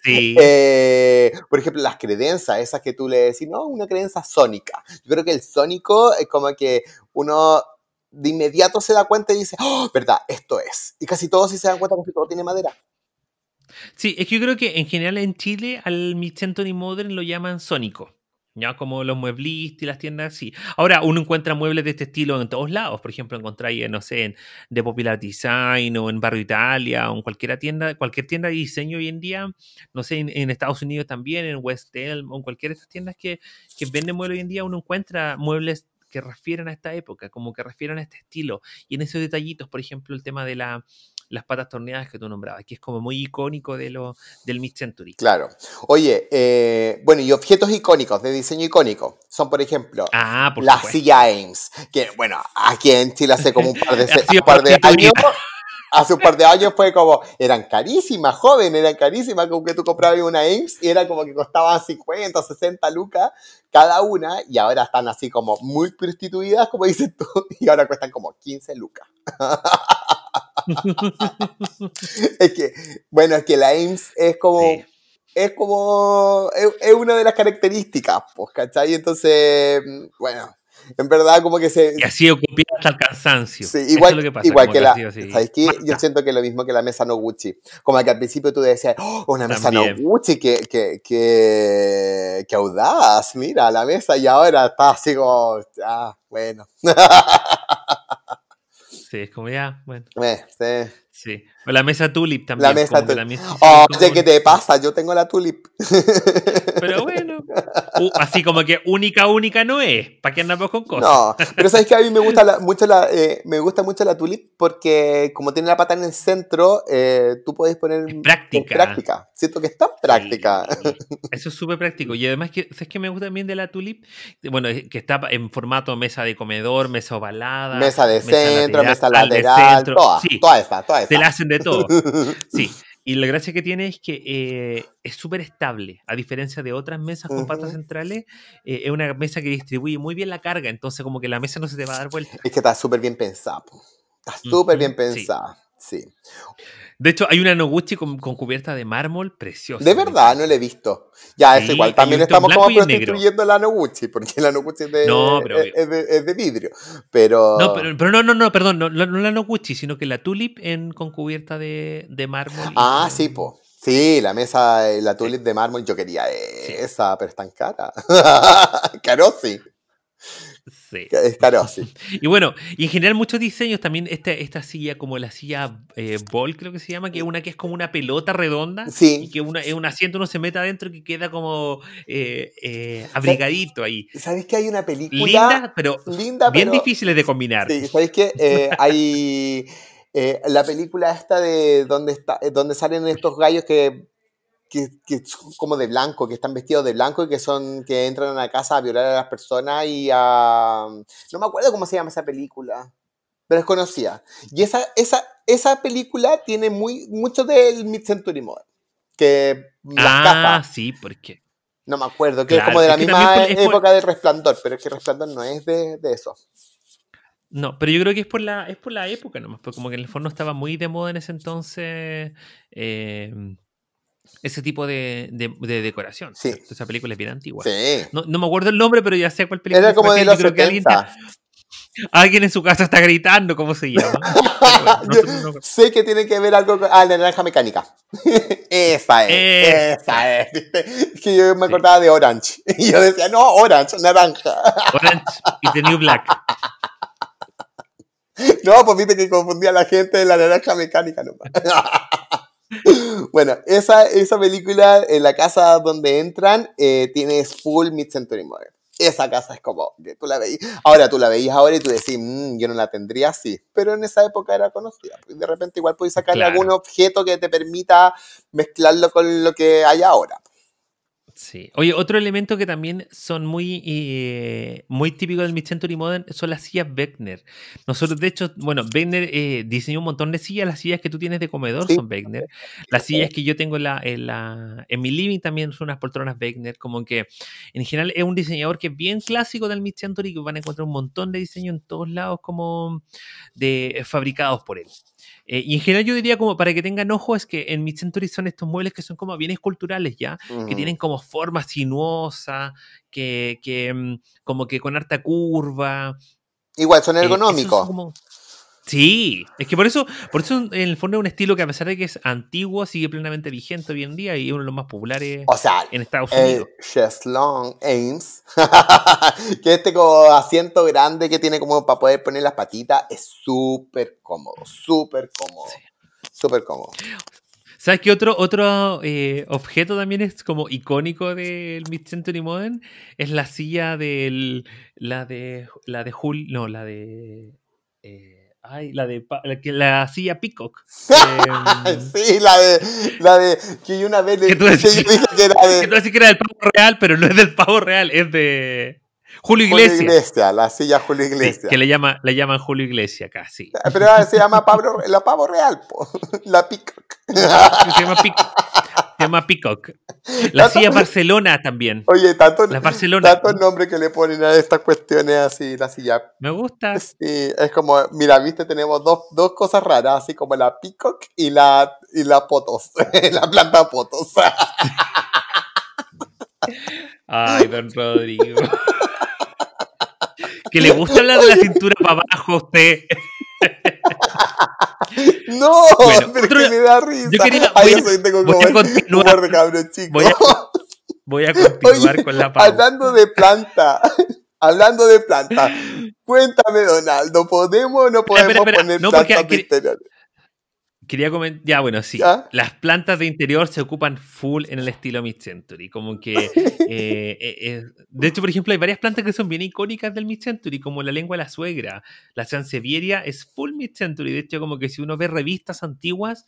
B: Sí. Eh, por ejemplo, las credencias, esas que tú le decís, no, una credencia sónica. Yo creo que el sónico es como que uno de inmediato se da cuenta y dice, oh, verdad, esto es. Y casi todos sí se dan cuenta que todo tiene madera.
A: Sí, es que yo creo que en general en Chile al Mid Century Modern lo llaman sónico. ¿ya? Como los mueblistas y las tiendas sí. Ahora, uno encuentra muebles de este estilo en todos lados. Por ejemplo, encontráis, eh, no sé, en The Popular Design o en Barrio Italia o en cualquier tienda, cualquier tienda de diseño hoy en día, no sé, en, Estados Unidos también, en West Elm o en cualquiera de estas tiendas que, que venden muebles hoy en día, uno encuentra muebles que refieren a esta época, como que refieren a este estilo. Y en esos detallitos, por ejemplo, el tema de la las patas torneadas que tú nombrabas, que es como muy icónico de lo, del mid-century.
B: Claro. Oye, eh, bueno, y objetos icónicos, de diseño icónico, son, por ejemplo, la silla Ames, que, bueno, aquí en Chile hace como un par de, de años hace un par de años fue como, eran carísimas, joven, eran carísimas, como que tú comprabas una Ames y era como que costaban 50, 60 lucas cada una y ahora están así como muy prostituidas, como dices tú, y ahora cuestan como 15 lucas. es que, bueno, es que la AIMS es como. Es como. Es, una de las características, pues, ¿cachai? Entonces, bueno. En verdad, como que se. Y así
A: ocupé hasta el cansancio. Sí, igual, que, igual que la. Yo
B: siento que es lo mismo que la mesa no Gucci. Como que al principio tú decías, ¡Oh, una mesa no Gucci, que, que, que, que, audaz, mira la mesa, y ahora está así como, ah, bueno.
A: Sí, es como ya, bueno.
B: Eh, sí.
A: sí. O la mesa tulip también. La mesa oh, tulip. La
B: ¿qué te pasa? Yo tengo la tulip.
A: Pero bueno así como que única, única no es. ¿Para qué andamos con cosas? No, pero
B: sabes que a mí me gusta mucho la, eh, me gusta mucho la tulip porque como tiene la pata en el centro, eh, tú puedes poner... práctica. práctica. Siento que está práctica. eso es
A: súper práctico. Y además, que, ¿sabes qué me gusta también de la tulip? Bueno, que está en formato mesa de comedor, mesa ovalada. Mesa de centro, mesa lateral, toda, toda esta toda la hacen de todo. Sí. Y la gracia que tiene es que eh, es súper estable, a diferencia de otras mesas con patas centrales, eh, es una mesa que distribuye muy bien la carga, entonces como que la mesa no se te va a dar vuelta.
B: Es que está súper bien pensada, está súper bien pensada, sí.
A: De hecho, hay una Noguchi con, cubierta de mármol preciosa. De
B: verdad, no la he visto. Ya, es igual. También estamos como prostituyendo la Noguchi, porque la Noguchi es de, no, eh, pero, es, de, vidrio. Pero... No, pero,
A: no, no, no, perdón, no, la Noguchi, sino que la Tulip en, con cubierta de, de mármol.
B: Ah, sí, po. Sí, la mesa, eh, la Tulip de mármol, yo quería esa, pero es tan cara. Caro, sí. Sí. Es caro, sí.
A: Y bueno, y en general muchos diseños también, esta, esta silla, como la silla
B: eh, Ball,
A: creo que se llama, que es una que es como una pelota redonda. Sí. Y que una, es un asiento uno se mete adentro que queda como eh, eh, abrigadito ahí. ¿Sabes
B: que hay una película? Linda, pero linda, bien difíciles
A: de combinar. Sí,
B: ¿sabes que hay... la película esta de donde, está, donde salen estos gallos que que, que, como de blanco, que están vestidos de blanco y que son que entran a la casa a violar a las personas y a... Mm, no me acuerdo cómo se llama esa película, pero es conocida. Y esa, esa, esa película tiene muy, mucho del mid-century modern. Que ah, sí, porque... No me acuerdo, que es como de la misma época del Resplandor, pero es que Resplandor no es de, de eso.
A: No, pero yo creo que es por la, es por la época nomás, porque como que el fondo estaba muy de moda en ese entonces... Eh ese tipo de, de, decoración. Sí. Esa película es bien antigua. Sí. No, no, me acuerdo el nombre, pero ya sé cuál película Era como de los 70. Alguien, en su casa está gritando cómo se llama.
B: sé que tiene que ver algo con... Ah, la naranja mecánica. esa es. Esa es. que yo me acordaba de Orange. Y yo decía, no, Orange, naranja. Orange
A: y The New Black.
B: No, pues viste que confundía a la gente de la naranja mecánica nomás. Bueno, esa, película, en la casa donde entran, eh, tiene full mid-century modern. Esa casa es como, tú la veías, ahora tú la veías ahora y tú decís, mm, yo no la tendría así, pero en esa época era conocida, de repente igual podéis sacar algún objeto que te permita mezclarlo con lo que hay ahora. Sí.
A: Oye, otro elemento que también son muy, eh, muy típicos del Mid-Century Modern son las sillas Beckner. Nosotros, de hecho, bueno, Beckner eh, diseñó un montón de sillas. Las sillas que tú tienes de comedor son Beckner. Las sillas que yo tengo en, la, mi living también son unas poltronas Beckner. Como que en general es un diseñador que es bien clásico del Mid-Century que van a encontrar un montón de diseño en todos lados como de, fabricados por él. Eh, y en general yo diría como para que tengan ojo es que en Mid-Century son estos muebles que son como bienes culturales ya, que tienen como forma sinuosa, que, mm, como que con harta curva. Igual eh, son ergonómicos. Sí, es que por eso, por eso en el fondo es un estilo que a pesar de que es antiguo, sigue plenamente vigente hoy en día y uno de los más populares en Estados Unidos.
B: El long Ames, que este como asiento grande que tiene como para poder poner las patitas, es súper cómodo, súper cómodo, súper cómodo.
A: ¿Sabes qué otro, otro eh, objeto también es como icónico del Mid-Century Modern? Es la silla del. La de. La de Hul. No, la de. Eh, ay, la de. La, silla Peacock. Em, sí, la de.
B: La de. Que una vez que que, era de... que, tú decís que era del pavo real, pero no es del pavo real, es de.
A: Julio Iglesias.
B: la silla Julio Iglesias.
A: que le, llama, le llaman Julio Iglesias casi.
B: Ah, pero se llama Pablo, la Pavo Real, la Peacock. Se llama Pico Se
A: llama Peacock. La silla Barcelona también. Oye,
B: tanto, la nombre que le ponen a estas cuestiones así, la silla. Me gusta. es como, mira, viste, tenemos dos, dos cosas raras, así como la Peacock y la, y la Potos, la planta Potos.
A: Ay, don Rodrigo que le gusta hablar de la cintura
B: para abajo a usted.
A: no, pero que
B: me da risa. Yo quería, Ay, voy, tengo a continuar, cabrón, chico. Voy, a, continuar con la pausa. Hablando de planta, hablando de planta, cuéntame, Donaldo, ¿podemos o no podemos poner no, aquí,
A: Quería comentar, ya bueno, sí, las plantas de interior se ocupan full en el estilo mid-century, como que, eh, eh, eh, de hecho, por ejemplo, hay varias plantas que son bien icónicas del mid-century, como la lengua de la suegra, la sansevieria es full mid-century, de hecho, como que si uno ve revistas antiguas,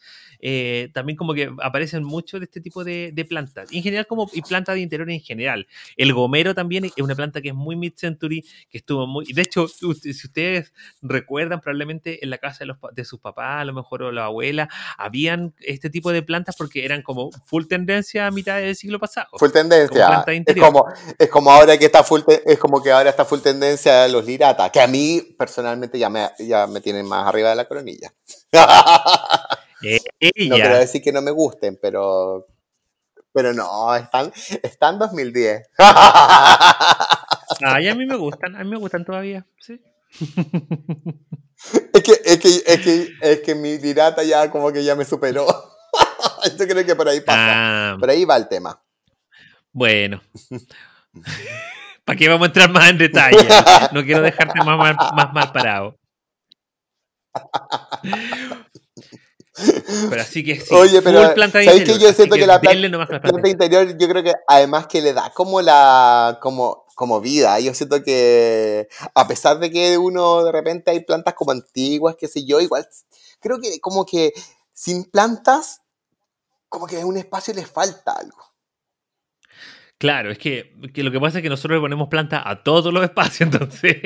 A: también como que aparecen mucho de este tipo de, plantas, en general como y plantas de interior en general, el gomero también es una planta que es muy mid-century, que estuvo muy, de hecho, si ustedes recuerdan, probablemente en la casa de, los, de sus papás, a lo mejor, o los abuelos, habían este tipo de plantas porque eran como full tendencia a mitad del siglo pasado. Full
B: tendencia. es, como, ahora que está full, es como que ahora está full tendencia a los liratas, que a mí personalmente ya me, ya me tienen más arriba de la coronilla. Eh, no quiero decir que no me gusten, pero pero no, están, están 2010. Ay, a mí me gustan, a mí me gustan todavía, sí es, que, es, que, es, que, mi dirata ya como que ya me superó. Yo creo que por ahí pasa. Ah. por ahí va el tema.
A: Bueno. ¿Para qué vamos a entrar más en detalle? No quiero dejarte más más mal parado. Pero así que sí. Oye, pero que yo siento que, la planta,
B: interior, yo creo que además que le da como la como como vida. Yo siento que a pesar de que uno de repente hay plantas como antiguas, qué sé yo, igual creo que como que sin plantas como que en un espacio le falta algo.
A: Claro, es que, lo que pasa es que nosotros le ponemos planta a todos los espacios, entonces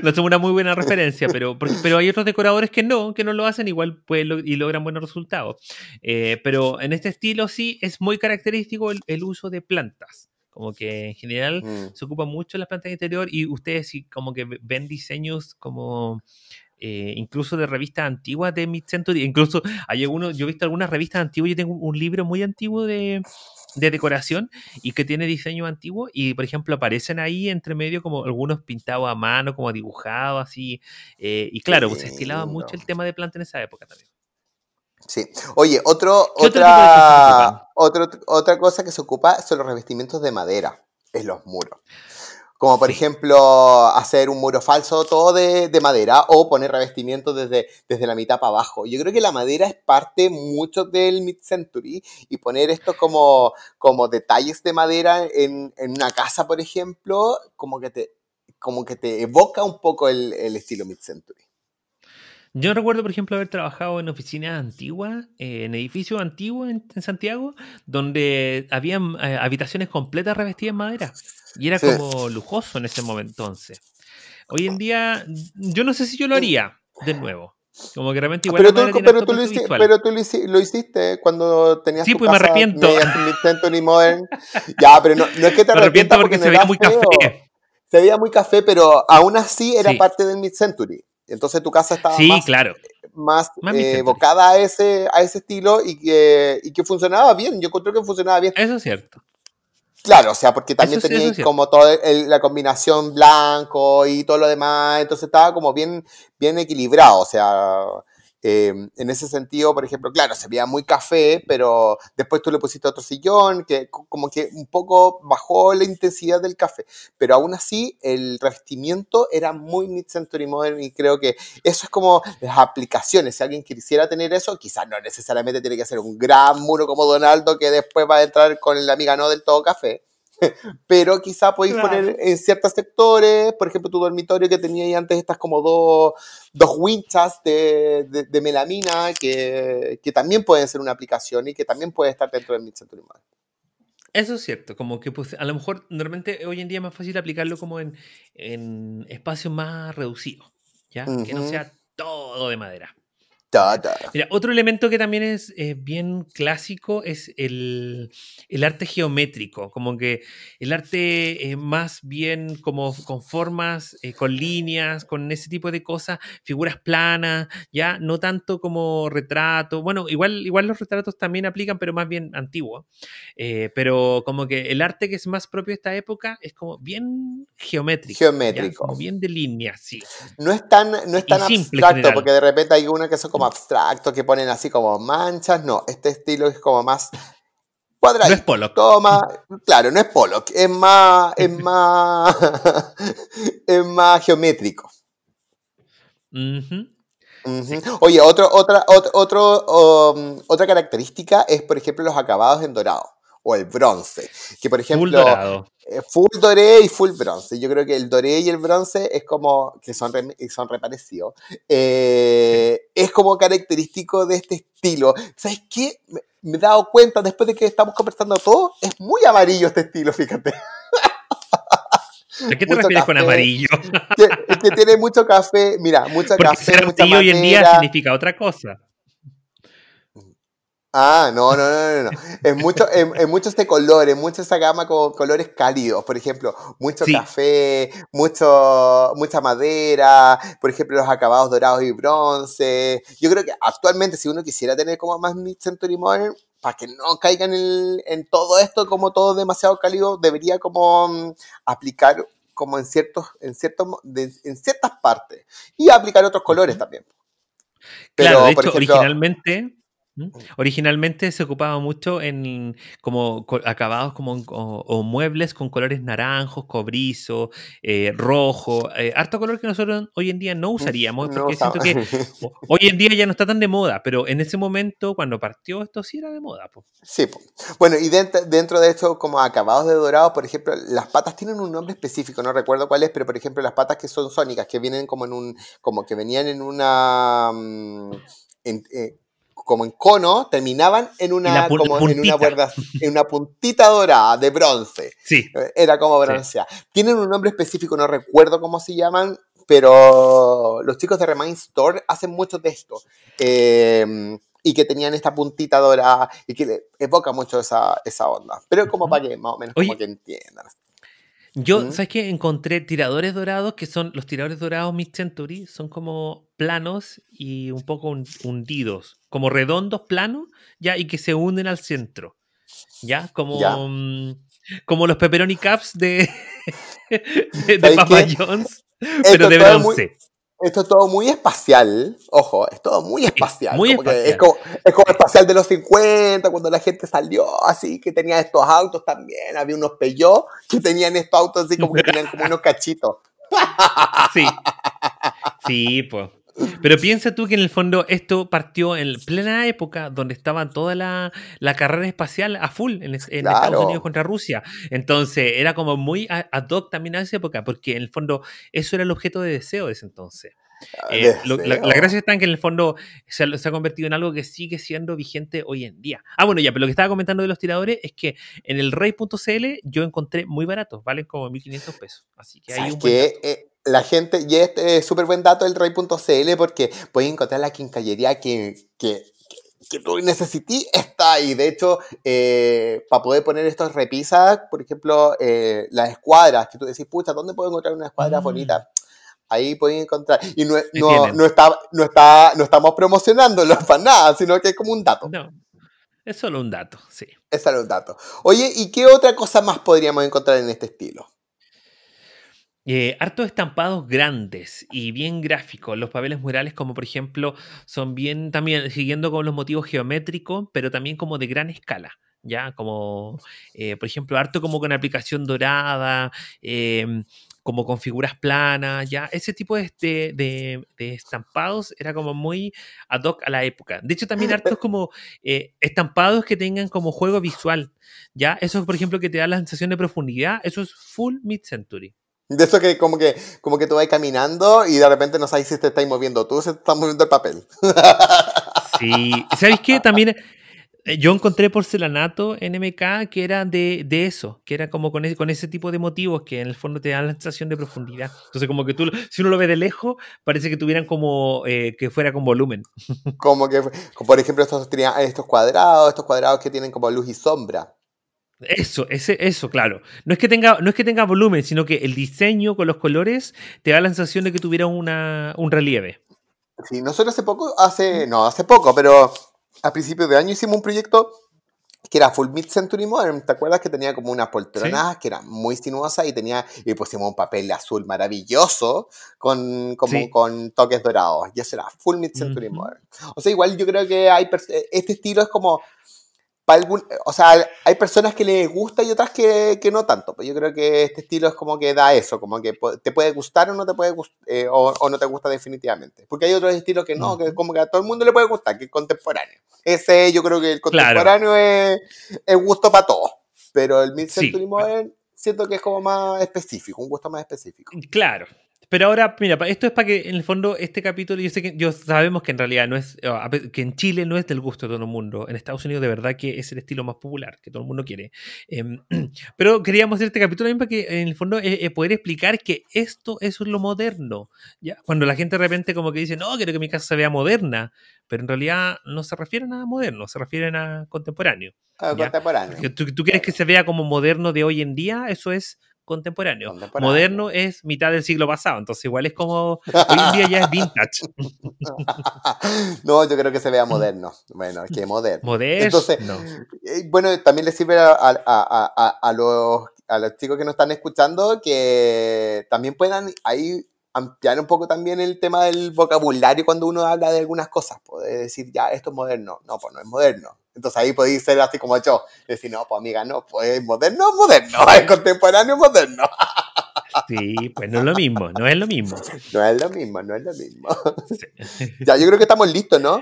A: no somos una muy buena referencia, pero, pero hay otros decoradores que no, que no lo hacen igual pues, y logran buenos resultados. Eh, pero en este estilo sí es muy característico el, uso de plantas. Como que en general mm. se ocupa mucho las plantas de interior y ustedes si como que ven diseños como eh, incluso de revistas antiguas de Mid-Century. Incluso hay algunos, yo he visto algunas revistas antiguas, yo tengo un libro muy antiguo de, decoración y que tiene diseño antiguo y por ejemplo aparecen ahí entre medio como algunos pintados a mano, como dibujados así eh, y claro, pues, se estilaba mucho el
B: tema de planta en esa época también. Sí. Oye, otra, otra cosa que se ocupa son los revestimientos de madera en los muros. Como por ejemplo hacer un muro falso todo de, madera o poner revestimiento desde, desde la mitad para abajo. Yo creo que la madera es parte mucho del mid-century y poner esto como, como detalles de madera en, una casa, por ejemplo, como que te, como que te evoca un poco el, estilo mid-century.
A: Yo recuerdo, por ejemplo, haber trabajado en oficinas antiguas, eh, en edificios antiguos en, Santiago, donde había eh, habitaciones completas revestidas en madera. Y era como lujoso en ese momento entonces. Hoy en día, yo no sé si yo lo haría de nuevo. Como que realmente igual. Pero, tú, pero, tú, lo pero
B: tú, lo hiciste, cuando tenías. Sí, pues me arrepiento. Modern. ya, pero no, es que te arrepientas porque, se veía muy café. Se veía muy café, pero aún así era parte del Mid Century. Entonces tu casa estaba sí, más, claro. más, evocada eh, a ese, a ese estilo y que, y que funcionaba bien. Yo creo que funcionaba bien. Eso es cierto. Claro, o sea, porque también tenía como toda la combinación blanco y todo lo demás, entonces estaba como bien, bien equilibrado, o sea, Em, en ese sentido, por ejemplo, claro, se veía muy café, pero después tú le pusiste otro sillón, que como que un poco bajó la intensidad del café. Pero aún así, el revestimiento era muy mid-century modern y creo que eso es como las aplicaciones. Si alguien quisiera tener eso, quizás no necesariamente tiene que hacer un gran muro como Donaldo que después va a entrar con la amiga no del todo café. pero quizá podéis poner en ciertos sectores, por ejemplo, tu dormitorio que tenía ahí antes estas como dos, dos winchas de, melamina que, que, también pueden ser una aplicación y que también puede estar dentro del Midcentury
A: Eso es cierto, como que pues, a lo mejor normalmente hoy en día es más fácil aplicarlo como en, en espacios más reducidos, ¿ya? Que no sea todo de madera otro elemento que también es bien clásico es el, arte geométrico, como que el arte más bien como con formas, eh, con líneas, con ese tipo de cosas, figuras planas, ya no tanto como retrato, bueno, igual, igual los retratos también aplican, pero más bien antiguo, eh, pero como que el arte que es más propio de esta época es como bien
B: geométrico. Geométrico. bien de líneas, sí. No es tan, no es tan abstracto, porque de repente hay una que son como abstracto que ponen así como manchas. No, este estilo es como más cuadrado. No es Pollock. Toma, claro, no es Pollock. Es más, es más, es más geométrico. Oye, otro, otra, otro, um, otra característica es, por ejemplo, los acabados en dorado o el bronce. Que por ejemplo, full, eh, full doré y full bronce. Yo creo que el doré y el bronce es como, que son, son reparecidos, eh, es como característico de este estilo. ¿Sabes qué? Me, he dado cuenta después de que estamos conversando todo, es muy amarillo este estilo, fíjate.
A: ¿A qué te refieres con amarillo?
B: Que, que tiene mucho café, mira, mucho café. Ser amarillo hoy en día
A: significa otra cosa.
B: Ah, no, no, no, no. no. Es mucho, en, muchos mucho este color, mucha esa gama con colores cálidos, por ejemplo, mucho café, mucho, mucha madera, por ejemplo, los acabados dorados y bronce. Yo creo que actualmente, si uno quisiera tener como más mid-century modern, para que no caigan en, todo esto, como todo demasiado cálido, debería como mm, aplicar como en ciertos, en en ciertas partes y aplicar otros colores también. Pero, claro,
A: originalmente ¿Mm? Mm. Originalmente se ocupaba mucho en como acabados como o, muebles con colores naranjos, cobrizo, eh, rojo, eh, harto color que nosotros hoy en
B: día no usaríamos, porque siento que
A: hoy en día ya no está tan de moda, pero en ese momento cuando partió esto sí era de moda.
B: Sí, bueno, y dentro, de esto como acabados de dorado, por ejemplo, las patas tienen un nombre específico, no recuerdo cuál es, pero por ejemplo las patas que son sónicas, que vienen como en un, como que venían en una... Mm, en, eh, como en cono, terminaban en una, como en una, puntita dorada de bronce. Era como broncea, Tienen un nombre específico, no recuerdo cómo se llaman, pero los chicos de Remind Store hacen mucho de esto. Em, y que tenían esta puntita dorada y que evoca mucho esa, esa onda. Pero como para que más o menos como que entiendan.
A: Yo, ¿sabes qué? Encontré tiradores dorados, que son los tiradores dorados mid-century, son como planos y un poco hundidos, como redondos planos, ya, y que se hunden al centro. Ya, como, mm, como los pepperoni caps de, de, Papa pero de bronce.
B: Esto es todo muy espacial, ojo, es todo muy espacial. Es, como, es, como, espacial de los 50, cuando la gente salió así, que tenía estos autos también, había unos Peugeot que tenían estos autos así como que tenían como unos cachitos. Sí, sí, pues.
A: Pero piensa tú que en el fondo esto partió en plena época donde estaba toda la, la carrera espacial a full en, Estados Unidos contra Rusia. Entonces era como muy ad hoc también a esa época, porque en el fondo eso era el objeto de deseo de ese entonces. Ah, eh, la, gracia está en que en el fondo se, ha convertido en algo que sigue siendo vigente hoy en día. Ah, bueno, ya, pero lo que estaba comentando de los tiradores es que en el rey.cl yo encontré muy baratos, valen como 1500 pesos. Así que hay un
B: la gente, y este es súper buen dato del Rey.cl porque puedes encontrar la quincallería que, que, que tú necesitas, está ahí. De hecho, eh, para poder poner estos repisas, por ejemplo, eh, las escuadras, que tú decís, pucha, ¿dónde puedo encontrar una escuadra mm. bonita? Ahí pueden encontrar. Y no, está, no, está, no estamos promocionándolo para nada, sino que es como un dato. No, es solo un dato, sí. Es solo un dato. Oye, ¿y qué otra cosa más podríamos encontrar en este estilo?
A: Eh, hartos estampados grandes y bien gráficos. Los papeles murales, como por ejemplo, son bien también siguiendo con los motivos geométricos, pero también como de gran escala. Ya, como eh, por ejemplo, harto como con aplicación dorada, em, como con figuras planas, ya, ese tipo este, de, estampados era como muy ad hoc a la época. De hecho, también harto como eh, estampados que tengan como juego visual, ya, eso por ejemplo que te da la sensación de profundidad, eso es full mid-century.
B: De eso que como que, como que tú vas caminando y de repente no sabes si te estáis moviendo tú, se está moviendo el papel.
A: Sí. ¿Sabes qué? También eh, yo encontré porcelanato en MK que era de, eso, que era como con ese, tipo de motivos que en el fondo te dan la sensación de profundidad. Entonces, como que tú, si uno lo ve de lejos, parece que tuvieran como eh, que fuera con volumen.
B: Como que, por ejemplo, estos, estos cuadrados, estos cuadrados que tienen como luz y sombra.
A: Eso, ese, eso, claro. No es, que tenga, no es que tenga volumen, sino que el diseño con los colores te da la sensación de que tuviera una,
B: un relieve. Sí, nosotros hace poco, hace, no, hace poco, pero a principios de año hicimos un proyecto que era Full Mid Century Modern, ¿te acuerdas que tenía como unas poltronas que eran muy sinuosa y tenía y pusimos un papel azul maravilloso con, como, con toques dorados? Ya será Full Mid Century Modern. O sea, igual yo creo que hay este estilo es como para algún, o sea, hay personas que les gusta y otras que, no tanto. Pues yo creo que este estilo es como que da eso, como que te puede gustar o no te puede eh, o, no te gusta definitivamente. Porque hay otros estilos que no, que como que a todo el mundo le puede gustar, que es contemporáneo. Ese yo creo que el contemporáneo es, es, gusto para todos. Pero el mid-century modern siento que es como más específico, un gusto más específico.
A: Claro, pero ahora, mira, esto es para que en el fondo este capítulo, yo sé que yo sabemos que en realidad no es, eh, que en Chile no es del gusto de todo el mundo, en Estados Unidos de verdad que es el estilo más popular que todo el mundo quiere. Em, pero queríamos hacer este capítulo también para que en el fondo eh, eh, poder explicar que esto es lo moderno. ¿ya? Cuando la gente de repente como que dice, no, quiero que mi casa se vea moderna, pero en realidad no se refieren a moderno, se refieren a contemporáneo.
B: contemporáneo.
A: ¿Tú, quieres que se vea como moderno de hoy en día? Eso
B: es contemporáneo.
A: Moderno es mitad del siglo pasado, entonces igual es como hoy en día ya es vintage.
B: no, yo creo que se vea moderno. Bueno, es que moderno. Moderno. Entonces, eh, bueno, también le sirve a, los, a los chicos que nos están escuchando que también puedan ahí ampliar un poco también el tema del vocabulario cuando uno habla de algunas cosas, Puede decir, ya, esto es moderno. No, pues no es moderno. Entonces ahí podéis ser así como yo, decir, no, pues amiga, no, pues moderno, moderno, es contemporáneo, moderno.
A: Sí, pues no es lo mismo, no es lo mismo. No es lo mismo, no es
B: lo mismo. Ya, yo creo que
A: estamos listos, ¿no?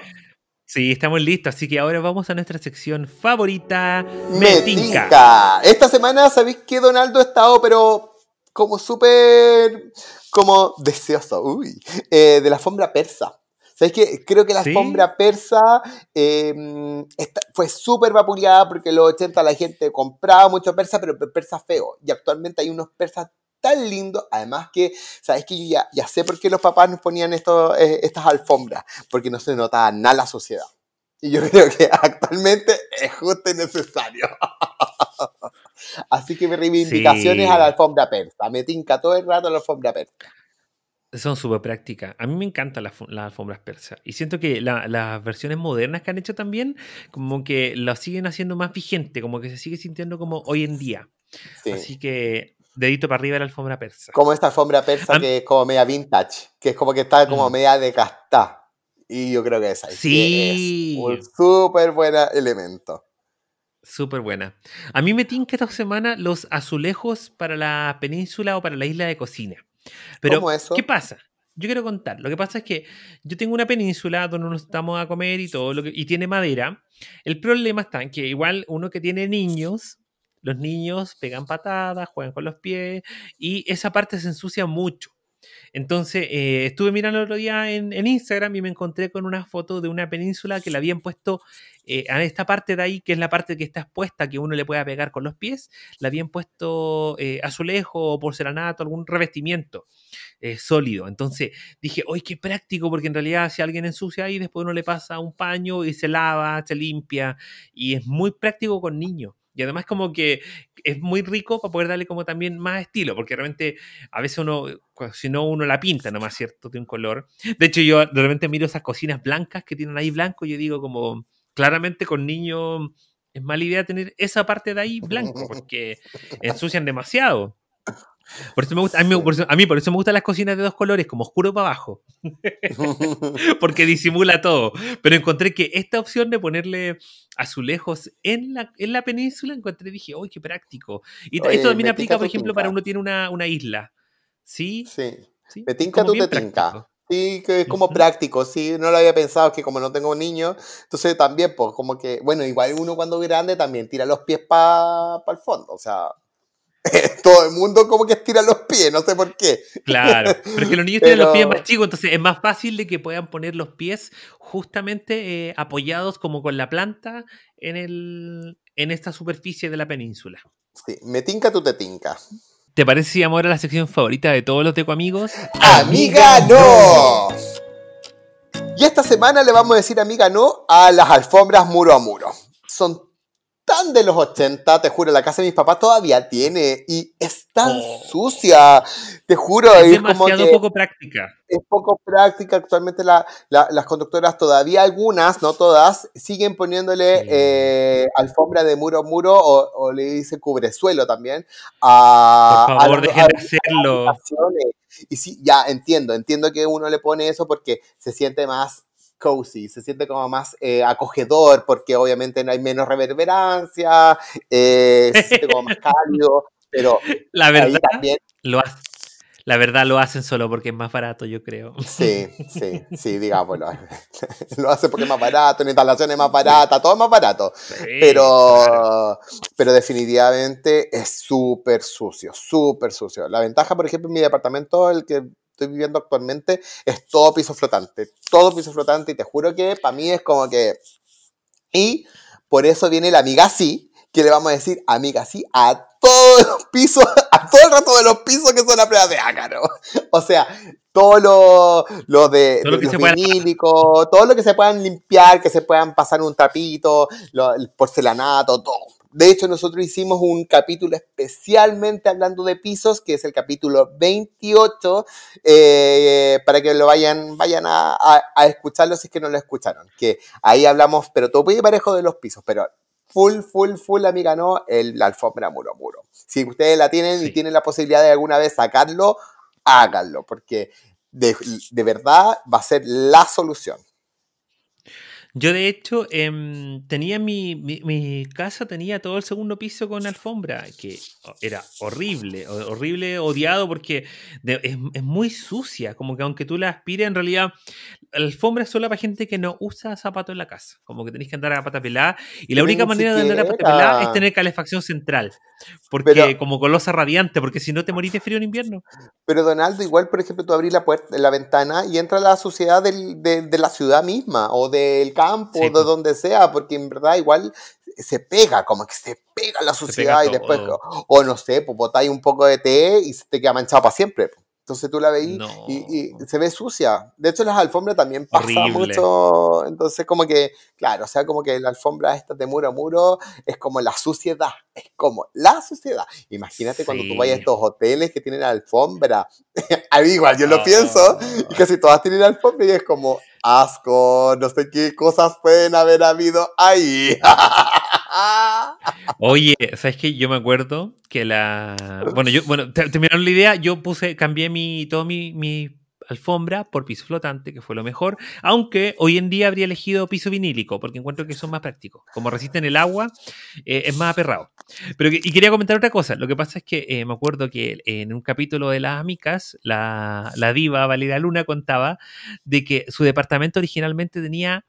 A: Sí, estamos listos, así que ahora vamos a nuestra sección
B: favorita, Metinca. Esta semana sabéis que Donaldo ha estado, pero como súper, como deseoso, uy, eh, de la alfombra persa. ¿Sabes qué? Creo que la alfombra persa em, fue súper vapuleada porque en los 80 la gente compraba mucho persa, pero persa feo. Y actualmente hay unos persas tan lindos, Además que, ¿sabes que ya, ya, sé por qué los papás nos ponían estos eh, estas alfombras, porque no se notaba nada la sociedad. Y yo creo que actualmente es justo y necesario. Así que me reivindicaciones sí. a la alfombra persa. Me tinca todo el rato la alfombra persa.
A: Son súper prácticas. A mí me encantan las, alfombras persas. Y siento que las versiones modernas que han hecho también, como que lo siguen haciendo más vigente, como que se sigue sintiendo como hoy en día. Así que dedito para arriba la alfombra persa.
B: Como esta alfombra persa que es como media vintage, que es como que está como mm. media desgastada. Y yo creo que esa sí. es un súper buena elemento.
A: Súper buena. A mí me tinca esta semana los azulejos para la península o para la isla de cocina. Pero, ¿qué pasa? Yo quiero contar. Lo que pasa es que yo tengo una península donde nos estamos a comer y todo, lo que, y tiene madera. El problema está en que igual uno que tiene niños, los niños pegan patadas, juegan con los pies, y esa parte se ensucia mucho. Entonces, eh, estuve mirando el otro día en, Instagram y me encontré con una foto de una península que la habían puesto eh, a esta parte de ahí, que es la parte que está expuesta, que uno le pueda pegar con los pies, la habían puesto eh, azulejo o porcelanato, algún revestimiento sólido. Entonces dije, ¡ay, qué práctico! Porque en realidad si alguien ensucia ahí, después uno le pasa un paño y se lava, se limpia, y es muy práctico con niños. Y además como que es muy rico para poder darle como también más estilo, porque realmente a veces uno, eh, si no, uno la pinta no más ¿cierto? De un color. De hecho, yo realmente repente miro esas cocinas blancas que tienen ahí blanco y yo digo como, claramente con niños es mala idea tener esa parte de ahí blanco, porque ensucian demasiado. Por eso me a, mí, por eso, me gustan las cocinas de dos colores, como oscuro para abajo. Porque disimula todo. Pero encontré que esta opción de ponerle azulejos en la, en la península, encontré, dije, uy, qué práctico! Y esto también aplica, por ejemplo, para uno tiene una, isla.
B: ¿Sí? Sí. ¿Sí? Me tinca tú te tinca. Sí, que es como práctico, sí, no lo había pensado, que como no tengo niños, entonces también, pues como que, bueno, igual uno cuando grande también tira los pies para el fondo, o sea, todo el mundo como que estira los pies, no sé por qué. Claro, porque los niños tienen los pies más chicos, entonces
A: es más fácil de que puedan poner los pies justamente eh, apoyados como con la planta en, el, en esta superficie de la península.
B: Sí, me tinca, tú te tinca.
A: ¿Te parece si amor, a la sección favorita de todos los teco amigos?
B: ¡Amiga no! Y esta semana le vamos a decir, amiga no, a las alfombras muro a muro. Son tan de los 80, te juro, la casa de mis papás todavía tiene y es tan oh. sucia, te juro. Es, demasiado poco
A: práctica.
B: Es poco práctica, actualmente las conductoras todavía algunas, no todas, siguen poniéndole eh, alfombra de muro a muro o, le dice cubresuelo también Por favor, dejen de
A: hacerlo.
B: Y sí, ya entiendo, entiendo que uno le pone eso porque se siente más cozy, se siente como más eh, acogedor porque obviamente no hay menos reverberancia, eh, se siente como más cálido, pero
A: la verdad lo La verdad lo hacen solo porque es más barato, yo creo. Sí,
B: sí, sí, digamos, lo hacen porque es más barato, la instalación es más barata, todo es más barato. pero, pero definitivamente es súper sucio, súper sucio. La ventaja, por ejemplo, en mi departamento, el que estoy viviendo actualmente es todo piso flotante, todo piso flotante y te juro que para mí es como que... Y por eso viene la amiga sí, que le vamos a decir amiga sí a todos los pisos, a todo el rato de los pisos que son a prueba de ácaro. O sea, todo lo, de, vinílico, todo lo que se puedan limpiar, que se puedan pasar un tapito, lo, el porcelanato, todo. De hecho, nosotros hicimos un capítulo especialmente hablando de pisos, que es el capítulo 28, eh, para que lo vayan, vayan a, a, escucharlo si es que no lo escucharon. Que ahí hablamos, pero todo muy parejo de los pisos, pero full, full, full, amiga, no, el, la alfombra muro, muro. Si ustedes la tienen y tienen la posibilidad de alguna vez sacarlo, háganlo, porque de verdad va a ser la solución.
A: Yo de hecho em, tenía mi, mi, casa, tenía todo el segundo piso con alfombra,
B: que era
A: horrible, horrible, odiado porque es, es, muy sucia, como que aunque tú la aspires, en realidad alfombra es solo para gente que no usa zapato en la casa. Como que tenéis que andar a pata pelada. Y la única manera de andar a pata pelada es tener calefacción central. Porque como colosa radiante, porque si no te morís de frío en invierno.
B: Pero Donaldo, igual, por ejemplo, tú abrís la puerta, la ventana y entra la suciedad de, la ciudad misma, o del campo, o de donde sea, porque en verdad igual se pega, como que se pega la suciedad y después, o, no sé, pues botáis un poco de té y se te queda manchado para siempre. Entonces tú la veí y, se ve sucia. De hecho, las alfombras también pasan mucho. Entonces, como que, claro, o sea, como que la alfombra esta de muro a muro es como la suciedad. Es como la suciedad. Imagínate cuando tú vayas a estos hoteles que tienen alfombra. mí igual, yo lo ah. pienso. Y casi todas tienen alfombra y es como asco. No sé qué cosas pueden haber habido ahí.
A: Oye, ¿sabes qué? Yo me acuerdo que la. Bueno, yo, bueno, terminaron la idea. Yo puse, cambié mi, todo mi, alfombra por piso flotante, que fue lo mejor. Aunque hoy en día habría elegido piso vinílico, porque encuentro que son más prácticos. Como resisten el agua, eh, es más aperrado. Pero y quería comentar otra cosa. Lo que pasa es que eh, me acuerdo que eh, en un capítulo de Las Amicas, la, la diva Valeria Luna contaba de que su departamento originalmente tenía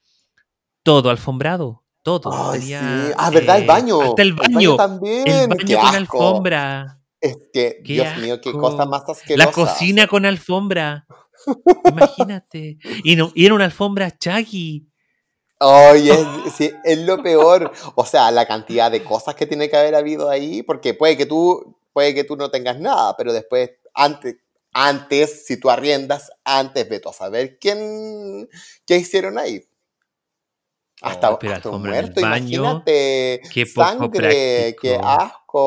A: todo alfombrado todo. sí. Ah, ¿verdad? el eh, baño. Hasta el baño. El baño también. El baño con alfombra.
B: Es que, Dios mío, qué cosa más asquerosa. La cocina con alfombra.
A: Imagínate. Y, no, era una alfombra Chaggy.
B: Oye, oh, es, lo peor. O sea, la cantidad de cosas que tiene que haber habido ahí, porque puede que tú, puede que tú no tengas nada, pero después, antes, antes, si tú arriendas, antes, veto a saber quién, qué hicieron ahí. Hasta, oh, hasta un muerto, imagínate. Qué sangre, qué asco.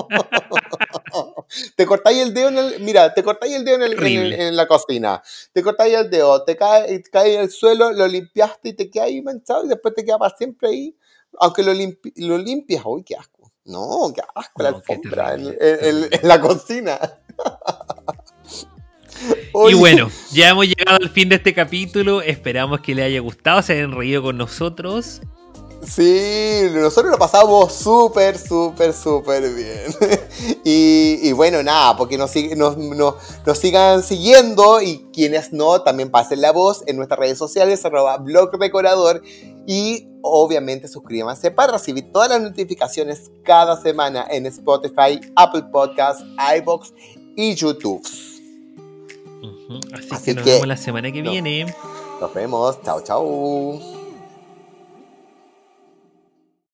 B: te cortáis el dedo en el. Mira, te cortáis el dedo en, el, la cocina. Te cortáis el dedo, te cae, cae en el suelo, lo limpiaste y te queda ahí manchado y después te queda para siempre ahí. Aunque lo, lo limpias, uy, qué asco. No, qué asco la alfombra en, la cocina. Y bueno,
A: ya hemos llegado al fin de este capítulo. Esperamos que les haya gustado, se hayan reído con nosotros.
B: Sí, nosotros lo pasamos súper, súper, súper bien. Y, bueno, nada, porque nos, sigan siguiendo y quienes no, también pasen la voz en nuestras redes sociales, arroba blog decorador. Y obviamente suscríbanse para recibir todas las notificaciones cada semana en Spotify, Apple Podcasts, iBox y YouTube. Así, que, nos vemos la semana que viene. Nos vemos. Chao, chao.